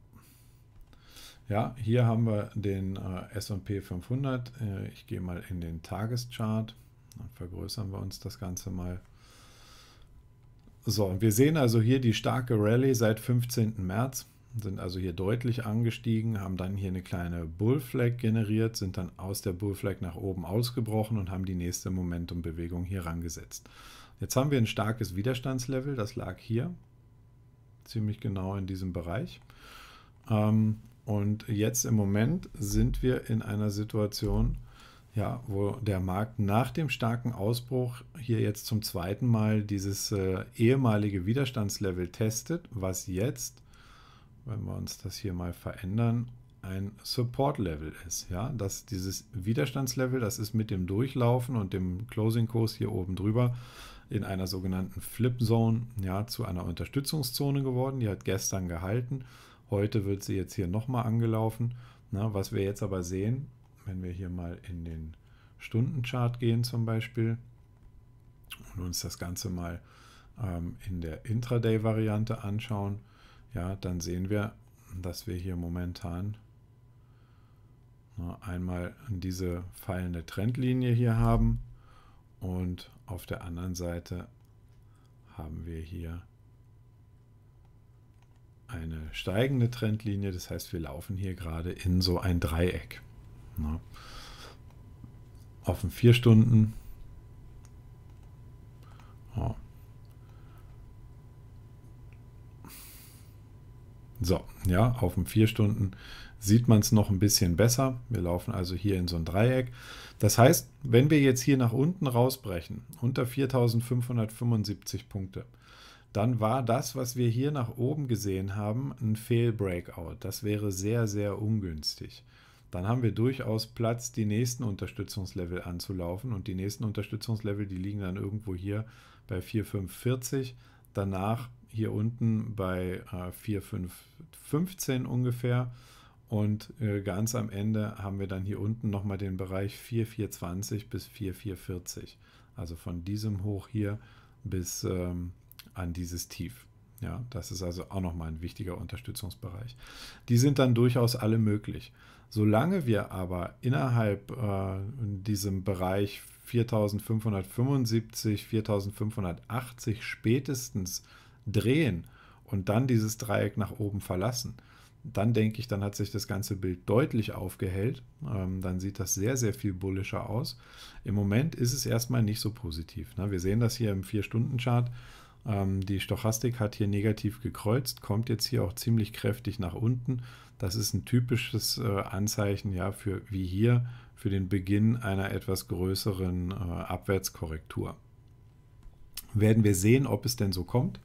Speaker 1: Ja, hier haben wir den äh, SP 500. Äh, ich gehe mal in den Tageschart. Dann vergrößern wir uns das Ganze mal. So, wir sehen also hier die starke Rallye seit 15. März, sind also hier deutlich angestiegen, haben dann hier eine kleine Bullflag generiert, sind dann aus der Bullflag nach oben ausgebrochen und haben die nächste Momentumbewegung hier rangesetzt. Jetzt haben wir ein starkes Widerstandslevel, das lag hier, ziemlich genau in diesem Bereich. Ähm, und jetzt im Moment sind wir in einer Situation, ja, wo der Markt nach dem starken Ausbruch hier jetzt zum zweiten Mal dieses äh, ehemalige Widerstandslevel testet, was jetzt, wenn wir uns das hier mal verändern, ein Support-Level ist. Ja, dass dieses Widerstandslevel, das ist mit dem Durchlaufen und dem Closing-Kurs hier oben drüber in einer sogenannten Flip-Zone ja, zu einer Unterstützungszone geworden. Die hat gestern gehalten. Heute wird sie jetzt hier nochmal angelaufen. Na, was wir jetzt aber sehen, wenn wir hier mal in den Stundenchart gehen zum Beispiel und uns das Ganze mal ähm, in der Intraday-Variante anschauen, ja, dann sehen wir, dass wir hier momentan einmal diese fallende Trendlinie hier haben und auf der anderen Seite haben wir hier eine steigende Trendlinie. Das heißt, wir laufen hier gerade in so ein Dreieck. Ne? Auf den 4 Stunden. Ja. So, ja, auf den 4 Stunden sieht man es noch ein bisschen besser. Wir laufen also hier in so ein Dreieck. Das heißt, wenn wir jetzt hier nach unten rausbrechen, unter 4575 Punkte, dann war das, was wir hier nach oben gesehen haben, ein Fehlbreakout. Das wäre sehr, sehr ungünstig dann haben wir durchaus Platz, die nächsten Unterstützungslevel anzulaufen. Und die nächsten Unterstützungslevel, die liegen dann irgendwo hier bei 4,540. Danach hier unten bei äh, 4,515 ungefähr. Und äh, ganz am Ende haben wir dann hier unten nochmal den Bereich 4420 bis 4440. Also von diesem Hoch hier bis ähm, an dieses Tief. Ja, das ist also auch nochmal ein wichtiger Unterstützungsbereich. Die sind dann durchaus alle möglich. Solange wir aber innerhalb äh, in diesem Bereich 4575, 4580 spätestens drehen und dann dieses Dreieck nach oben verlassen, dann denke ich, dann hat sich das ganze Bild deutlich aufgehellt. Ähm, dann sieht das sehr, sehr viel bullischer aus. Im Moment ist es erstmal nicht so positiv. Ne? Wir sehen das hier im 4-Stunden-Chart. Ähm, die Stochastik hat hier negativ gekreuzt, kommt jetzt hier auch ziemlich kräftig nach unten. Das ist ein typisches äh, Anzeichen, ja, für wie hier, für den Beginn einer etwas größeren äh, Abwärtskorrektur. Werden wir sehen, ob es denn so kommt.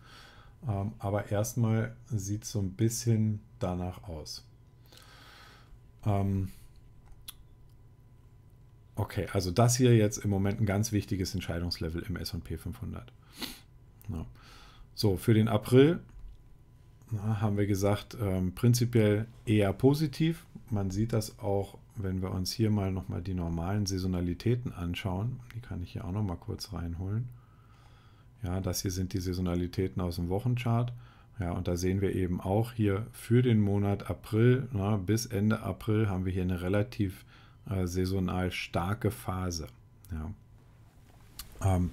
Speaker 1: Ähm, aber erstmal sieht es so ein bisschen danach aus. Ähm, Okay, also das hier jetzt im Moment ein ganz wichtiges Entscheidungslevel im S&P 500. Ja. So, für den April na, haben wir gesagt, ähm, prinzipiell eher positiv. Man sieht das auch, wenn wir uns hier mal nochmal die normalen Saisonalitäten anschauen. Die kann ich hier auch nochmal kurz reinholen. Ja, das hier sind die Saisonalitäten aus dem Wochenchart. Ja, und da sehen wir eben auch hier für den Monat April na, bis Ende April haben wir hier eine relativ äh, saisonal starke Phase. Ja. Ähm,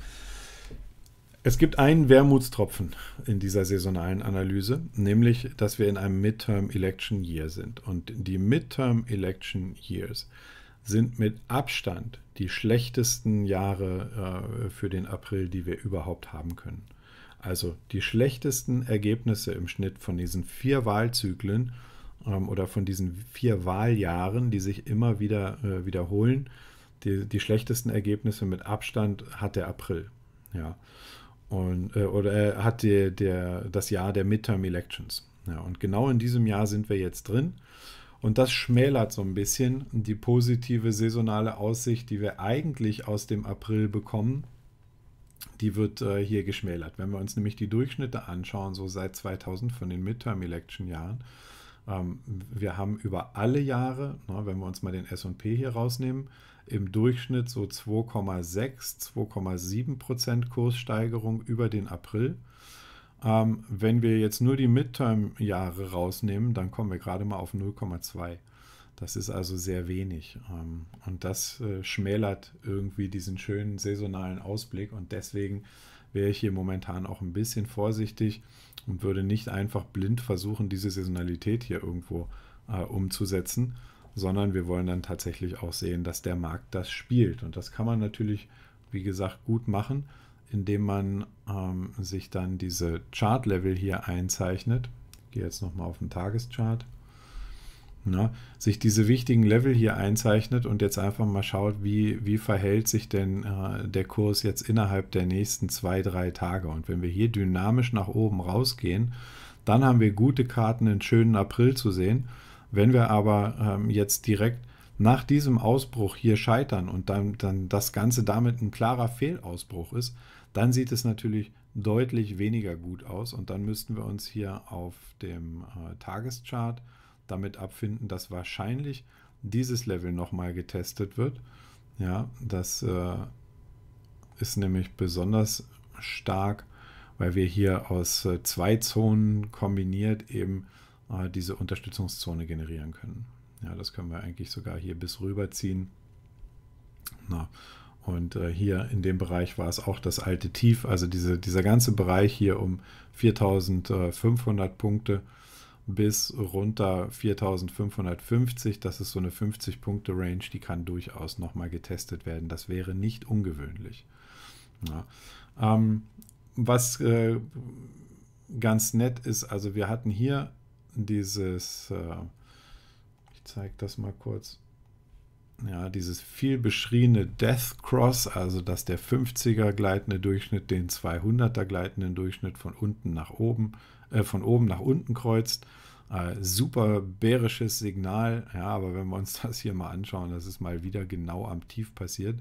Speaker 1: es gibt einen Wermutstropfen in dieser saisonalen Analyse, nämlich, dass wir in einem Midterm Election Year sind. Und die Midterm Election Years sind mit Abstand die schlechtesten Jahre äh, für den April, die wir überhaupt haben können. Also die schlechtesten Ergebnisse im Schnitt von diesen vier Wahlzyklen ähm, oder von diesen vier Wahljahren, die sich immer wieder äh, wiederholen. Die, die schlechtesten Ergebnisse mit Abstand hat der April. Ja. Und, äh, oder äh, hat der, der, das Jahr der Midterm Elections. Ja, und genau in diesem Jahr sind wir jetzt drin. Und das schmälert so ein bisschen die positive saisonale Aussicht, die wir eigentlich aus dem April bekommen. Die wird äh, hier geschmälert. Wenn wir uns nämlich die Durchschnitte anschauen, so seit 2000 von den Midterm-Election-Jahren, ähm, wir haben über alle Jahre, na, ne, wenn wir uns mal den SP hier rausnehmen, im Durchschnitt so 2,6, 2,7 Prozent Kurssteigerung über den April. Ähm, wenn wir jetzt nur die Midterm-Jahre rausnehmen, dann kommen wir gerade mal auf 0,2. Das ist also sehr wenig. Ähm, und das äh, schmälert irgendwie diesen schönen saisonalen Ausblick. Und deswegen wäre ich hier momentan auch ein bisschen vorsichtig und würde nicht einfach blind versuchen, diese Saisonalität hier irgendwo äh, umzusetzen sondern wir wollen dann tatsächlich auch sehen, dass der Markt das spielt. Und das kann man natürlich, wie gesagt, gut machen, indem man ähm, sich dann diese Chart-Level hier einzeichnet. Ich gehe jetzt nochmal auf den Tageschart. Na, sich diese wichtigen Level hier einzeichnet und jetzt einfach mal schaut, wie, wie verhält sich denn äh, der Kurs jetzt innerhalb der nächsten zwei, drei Tage. Und wenn wir hier dynamisch nach oben rausgehen, dann haben wir gute Karten, einen schönen April zu sehen. Wenn wir aber ähm, jetzt direkt nach diesem Ausbruch hier scheitern und dann, dann das Ganze damit ein klarer Fehlausbruch ist, dann sieht es natürlich deutlich weniger gut aus und dann müssten wir uns hier auf dem äh, Tageschart damit abfinden, dass wahrscheinlich dieses Level nochmal getestet wird. Ja, das äh, ist nämlich besonders stark, weil wir hier aus äh, zwei Zonen kombiniert eben äh, diese Unterstützungszone generieren können. Ja, das können wir eigentlich sogar hier bis rüberziehen. Na, und äh, hier in dem Bereich war es auch das alte Tief, also diese, dieser ganze Bereich hier um 4500 Punkte bis runter 4550, das ist so eine 50-Punkte-Range, die kann durchaus nochmal getestet werden. Das wäre nicht ungewöhnlich. Ja. Ähm, was äh, ganz nett ist, also wir hatten hier dieses, äh, ich zeige das mal kurz, ja, dieses viel beschriebene Death Cross, also dass der 50er gleitende Durchschnitt den 200er gleitenden Durchschnitt von unten nach oben, äh, von oben nach unten kreuzt. Äh, super bärisches Signal, ja, aber wenn wir uns das hier mal anschauen, das ist mal wieder genau am Tief passiert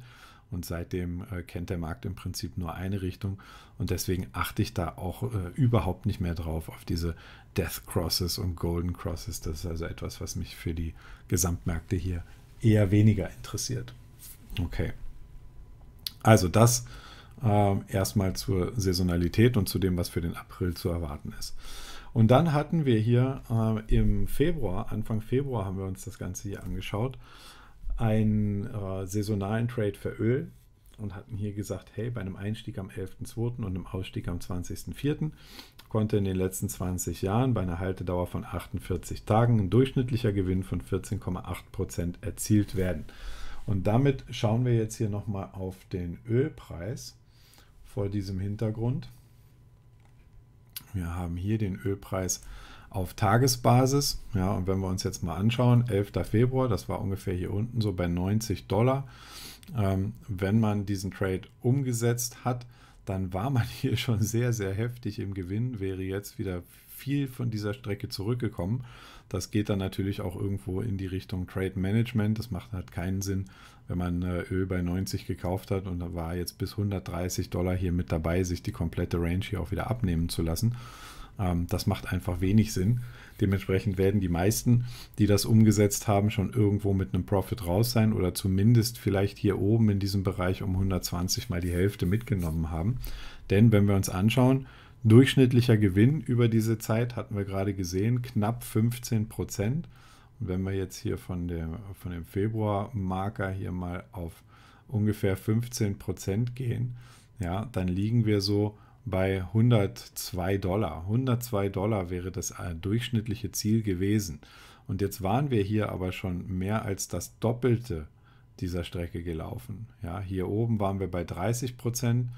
Speaker 1: und seitdem äh, kennt der Markt im Prinzip nur eine Richtung. Und deswegen achte ich da auch äh, überhaupt nicht mehr drauf, auf diese Death Crosses und Golden Crosses. Das ist also etwas, was mich für die Gesamtmärkte hier eher weniger interessiert. Okay. Also das äh, erstmal zur Saisonalität und zu dem, was für den April zu erwarten ist. Und dann hatten wir hier äh, im Februar, Anfang Februar haben wir uns das Ganze hier angeschaut einen äh, saisonalen Trade für Öl und hatten hier gesagt, hey, bei einem Einstieg am 11.02. und einem Ausstieg am 20.04. konnte in den letzten 20 Jahren bei einer Haltedauer von 48 Tagen ein durchschnittlicher Gewinn von 14,8% Prozent erzielt werden. Und damit schauen wir jetzt hier nochmal auf den Ölpreis vor diesem Hintergrund. Wir haben hier den Ölpreis auf Tagesbasis. Ja, und wenn wir uns jetzt mal anschauen, 11. Februar, das war ungefähr hier unten so bei 90 Dollar. Ähm, wenn man diesen Trade umgesetzt hat, dann war man hier schon sehr, sehr heftig im Gewinn, wäre jetzt wieder viel von dieser Strecke zurückgekommen. Das geht dann natürlich auch irgendwo in die Richtung Trade Management. Das macht halt keinen Sinn, wenn man äh, Öl bei 90 gekauft hat und da war jetzt bis 130 Dollar hier mit dabei, sich die komplette Range hier auch wieder abnehmen zu lassen. Ähm, das macht einfach wenig Sinn. Dementsprechend werden die meisten, die das umgesetzt haben, schon irgendwo mit einem Profit raus sein oder zumindest vielleicht hier oben in diesem Bereich um 120 mal die Hälfte mitgenommen haben. Denn wenn wir uns anschauen, durchschnittlicher Gewinn über diese Zeit hatten wir gerade gesehen, knapp 15 Prozent. Und wenn wir jetzt hier von dem, von dem Februar-Marker hier mal auf ungefähr 15 Prozent gehen, ja, dann liegen wir so bei 102 Dollar. 102 Dollar wäre das äh, durchschnittliche Ziel gewesen. Und jetzt waren wir hier aber schon mehr als das Doppelte dieser Strecke gelaufen. Ja, hier oben waren wir bei 30 Prozent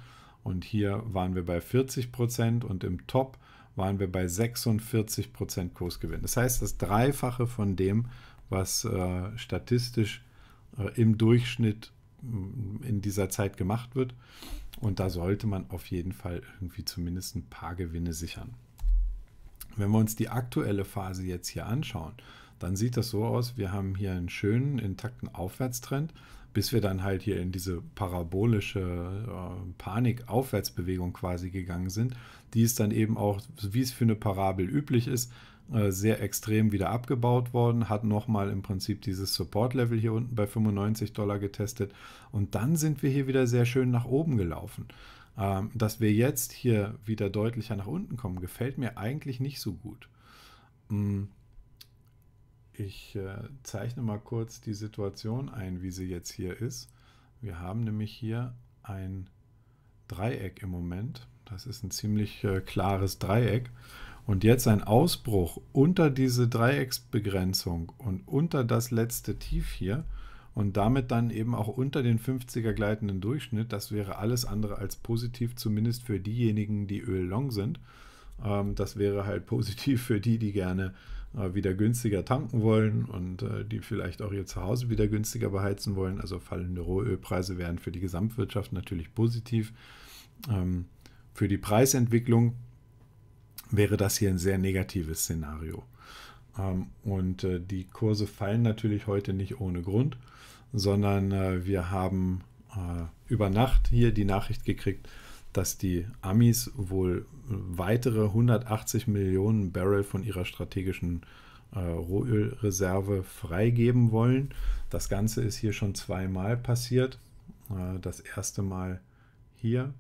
Speaker 1: und hier waren wir bei 40 Prozent und im Top waren wir bei 46 Prozent Kursgewinn. Das heißt, das Dreifache von dem, was äh, statistisch äh, im Durchschnitt in dieser Zeit gemacht wird. Und da sollte man auf jeden Fall irgendwie zumindest ein paar Gewinne sichern. Wenn wir uns die aktuelle Phase jetzt hier anschauen, dann sieht das so aus, wir haben hier einen schönen, intakten Aufwärtstrend, bis wir dann halt hier in diese parabolische äh, Panik-Aufwärtsbewegung quasi gegangen sind. Die ist dann eben auch, wie es für eine Parabel üblich ist, äh, sehr extrem wieder abgebaut worden, hat nochmal im Prinzip dieses Support-Level hier unten bei 95 Dollar getestet und dann sind wir hier wieder sehr schön nach oben gelaufen. Ähm, dass wir jetzt hier wieder deutlicher nach unten kommen, gefällt mir eigentlich nicht so gut. Mm, ich äh, zeichne mal kurz die Situation ein, wie sie jetzt hier ist. Wir haben nämlich hier ein Dreieck im Moment. Das ist ein ziemlich äh, klares Dreieck. Und jetzt ein Ausbruch unter diese Dreiecksbegrenzung und unter das letzte Tief hier und damit dann eben auch unter den 50er gleitenden Durchschnitt. Das wäre alles andere als positiv, zumindest für diejenigen, die Öl long sind. Ähm, das wäre halt positiv für die, die gerne äh, wieder günstiger tanken wollen und äh, die vielleicht auch ihr Zuhause wieder günstiger beheizen wollen. Also fallende Rohölpreise wären für die Gesamtwirtschaft natürlich positiv. Ähm, für die Preisentwicklung wäre das hier ein sehr negatives Szenario. Ähm, und äh, die Kurse fallen natürlich heute nicht ohne Grund, sondern äh, wir haben äh, über Nacht hier die Nachricht gekriegt, dass die Amis wohl weitere 180 Millionen Barrel von ihrer strategischen äh, Rohölreserve freigeben wollen. Das Ganze ist hier schon zweimal passiert. Äh, das erste Mal hier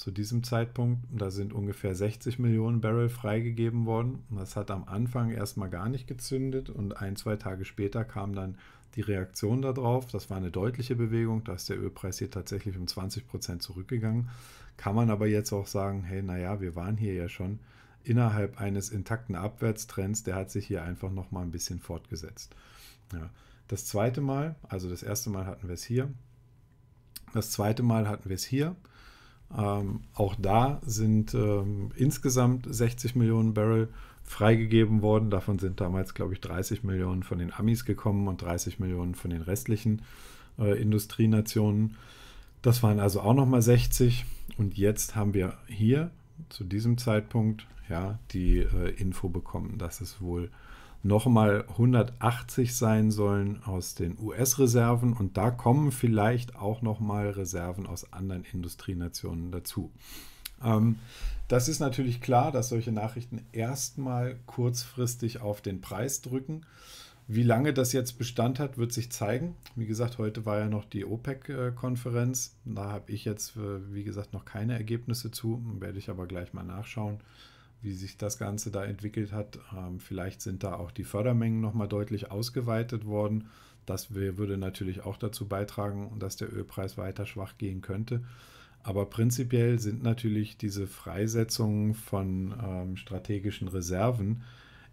Speaker 1: zu diesem Zeitpunkt. Da sind ungefähr 60 Millionen Barrel freigegeben worden. Das hat am Anfang erstmal gar nicht gezündet und ein, zwei Tage später kam dann die Reaktion darauf. Das war eine deutliche Bewegung. Da ist der Ölpreis hier tatsächlich um 20 Prozent zurückgegangen. Kann man aber jetzt auch sagen, hey, naja, wir waren hier ja schon innerhalb eines intakten Abwärtstrends. Der hat sich hier einfach nochmal ein bisschen fortgesetzt. Ja. Das zweite Mal, also das erste Mal hatten wir es hier. Das zweite Mal hatten wir es hier. Ähm, auch da sind ähm, insgesamt 60 Millionen Barrel freigegeben worden. Davon sind damals, glaube ich, 30 Millionen von den Amis gekommen und 30 Millionen von den restlichen äh, Industrienationen. Das waren also auch nochmal 60. Und jetzt haben wir hier zu diesem Zeitpunkt ja die äh, Info bekommen, dass es wohl nochmal 180 sein sollen aus den US-Reserven und da kommen vielleicht auch nochmal Reserven aus anderen Industrienationen dazu. Ähm, das ist natürlich klar, dass solche Nachrichten erstmal kurzfristig auf den Preis drücken. Wie lange das jetzt Bestand hat, wird sich zeigen. Wie gesagt, heute war ja noch die OPEC-Konferenz. Da habe ich jetzt, äh, wie gesagt, noch keine Ergebnisse zu, werde ich aber gleich mal nachschauen wie sich das Ganze da entwickelt hat. Ähm, vielleicht sind da auch die Fördermengen nochmal deutlich ausgeweitet worden. Das würde natürlich auch dazu beitragen, dass der Ölpreis weiter schwach gehen könnte. Aber prinzipiell sind natürlich diese Freisetzungen von ähm, strategischen Reserven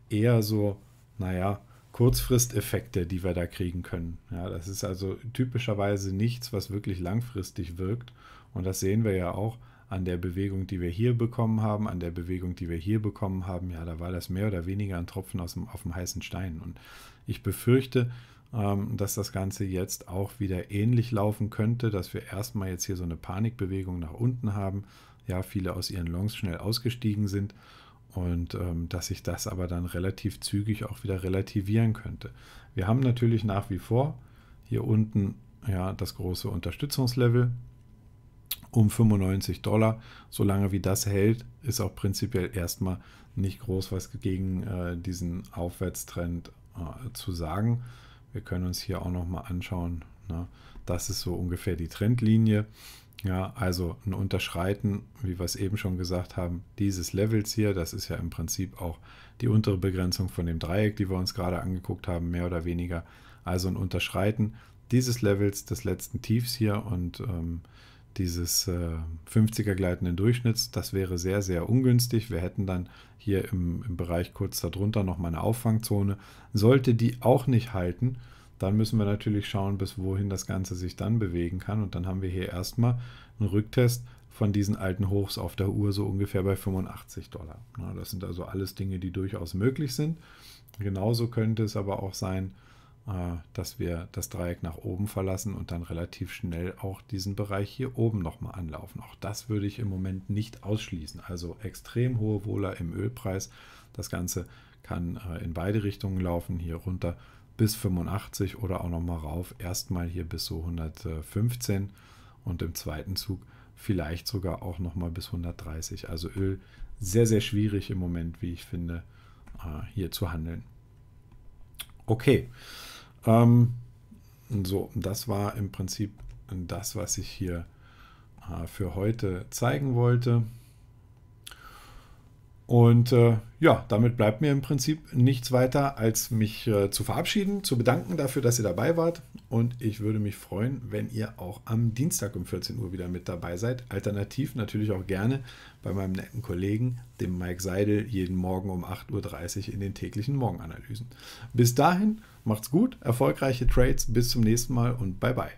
Speaker 1: eher so, naja, Kurzfristeffekte, die wir da kriegen können. Ja, das ist also typischerweise nichts, was wirklich langfristig wirkt. Und das sehen wir ja auch an der Bewegung, die wir hier bekommen haben, an der Bewegung, die wir hier bekommen haben, ja, da war das mehr oder weniger ein Tropfen aus dem, auf dem heißen Stein. Und ich befürchte, ähm, dass das Ganze jetzt auch wieder ähnlich laufen könnte, dass wir erstmal jetzt hier so eine Panikbewegung nach unten haben, ja, viele aus ihren Longs schnell ausgestiegen sind und ähm, dass sich das aber dann relativ zügig auch wieder relativieren könnte. Wir haben natürlich nach wie vor hier unten ja das große Unterstützungslevel, um 95 Dollar. Solange wie das hält, ist auch prinzipiell erstmal nicht groß was gegen äh, diesen Aufwärtstrend äh, zu sagen. Wir können uns hier auch nochmal anschauen. Ne? Das ist so ungefähr die Trendlinie. Ja, also ein Unterschreiten, wie wir es eben schon gesagt haben, dieses Levels hier, das ist ja im Prinzip auch die untere Begrenzung von dem Dreieck, die wir uns gerade angeguckt haben, mehr oder weniger. Also ein Unterschreiten dieses Levels des letzten Tiefs hier und ähm, dieses äh, 50er gleitenden Durchschnitts. Das wäre sehr, sehr ungünstig. Wir hätten dann hier im, im Bereich kurz darunter nochmal eine Auffangzone. Sollte die auch nicht halten, dann müssen wir natürlich schauen, bis wohin das Ganze sich dann bewegen kann. Und dann haben wir hier erstmal einen Rücktest von diesen alten Hochs auf der Uhr so ungefähr bei 85 Dollar. Das sind also alles Dinge, die durchaus möglich sind. Genauso könnte es aber auch sein, äh, dass wir das Dreieck nach oben verlassen und dann relativ schnell auch diesen Bereich hier oben nochmal anlaufen. Auch das würde ich im Moment nicht ausschließen. Also extrem hohe Wohler im Ölpreis. Das Ganze kann äh, in beide Richtungen laufen, hier runter bis 85 oder auch nochmal rauf. Erstmal hier bis so 115 und im zweiten Zug vielleicht sogar auch nochmal bis 130. Also Öl sehr, sehr schwierig im Moment, wie ich finde, äh, hier zu handeln. Okay. Ähm, so, das war im Prinzip das, was ich hier äh, für heute zeigen wollte. Und äh, ja, damit bleibt mir im Prinzip nichts weiter, als mich äh, zu verabschieden, zu bedanken dafür, dass ihr dabei wart. Und ich würde mich freuen, wenn ihr auch am Dienstag um 14 Uhr wieder mit dabei seid. Alternativ natürlich auch gerne bei meinem netten Kollegen, dem Mike Seidel, jeden Morgen um 8.30 Uhr in den täglichen Morgenanalysen. Bis dahin. Macht's gut, erfolgreiche Trades, bis zum nächsten Mal und bye bye.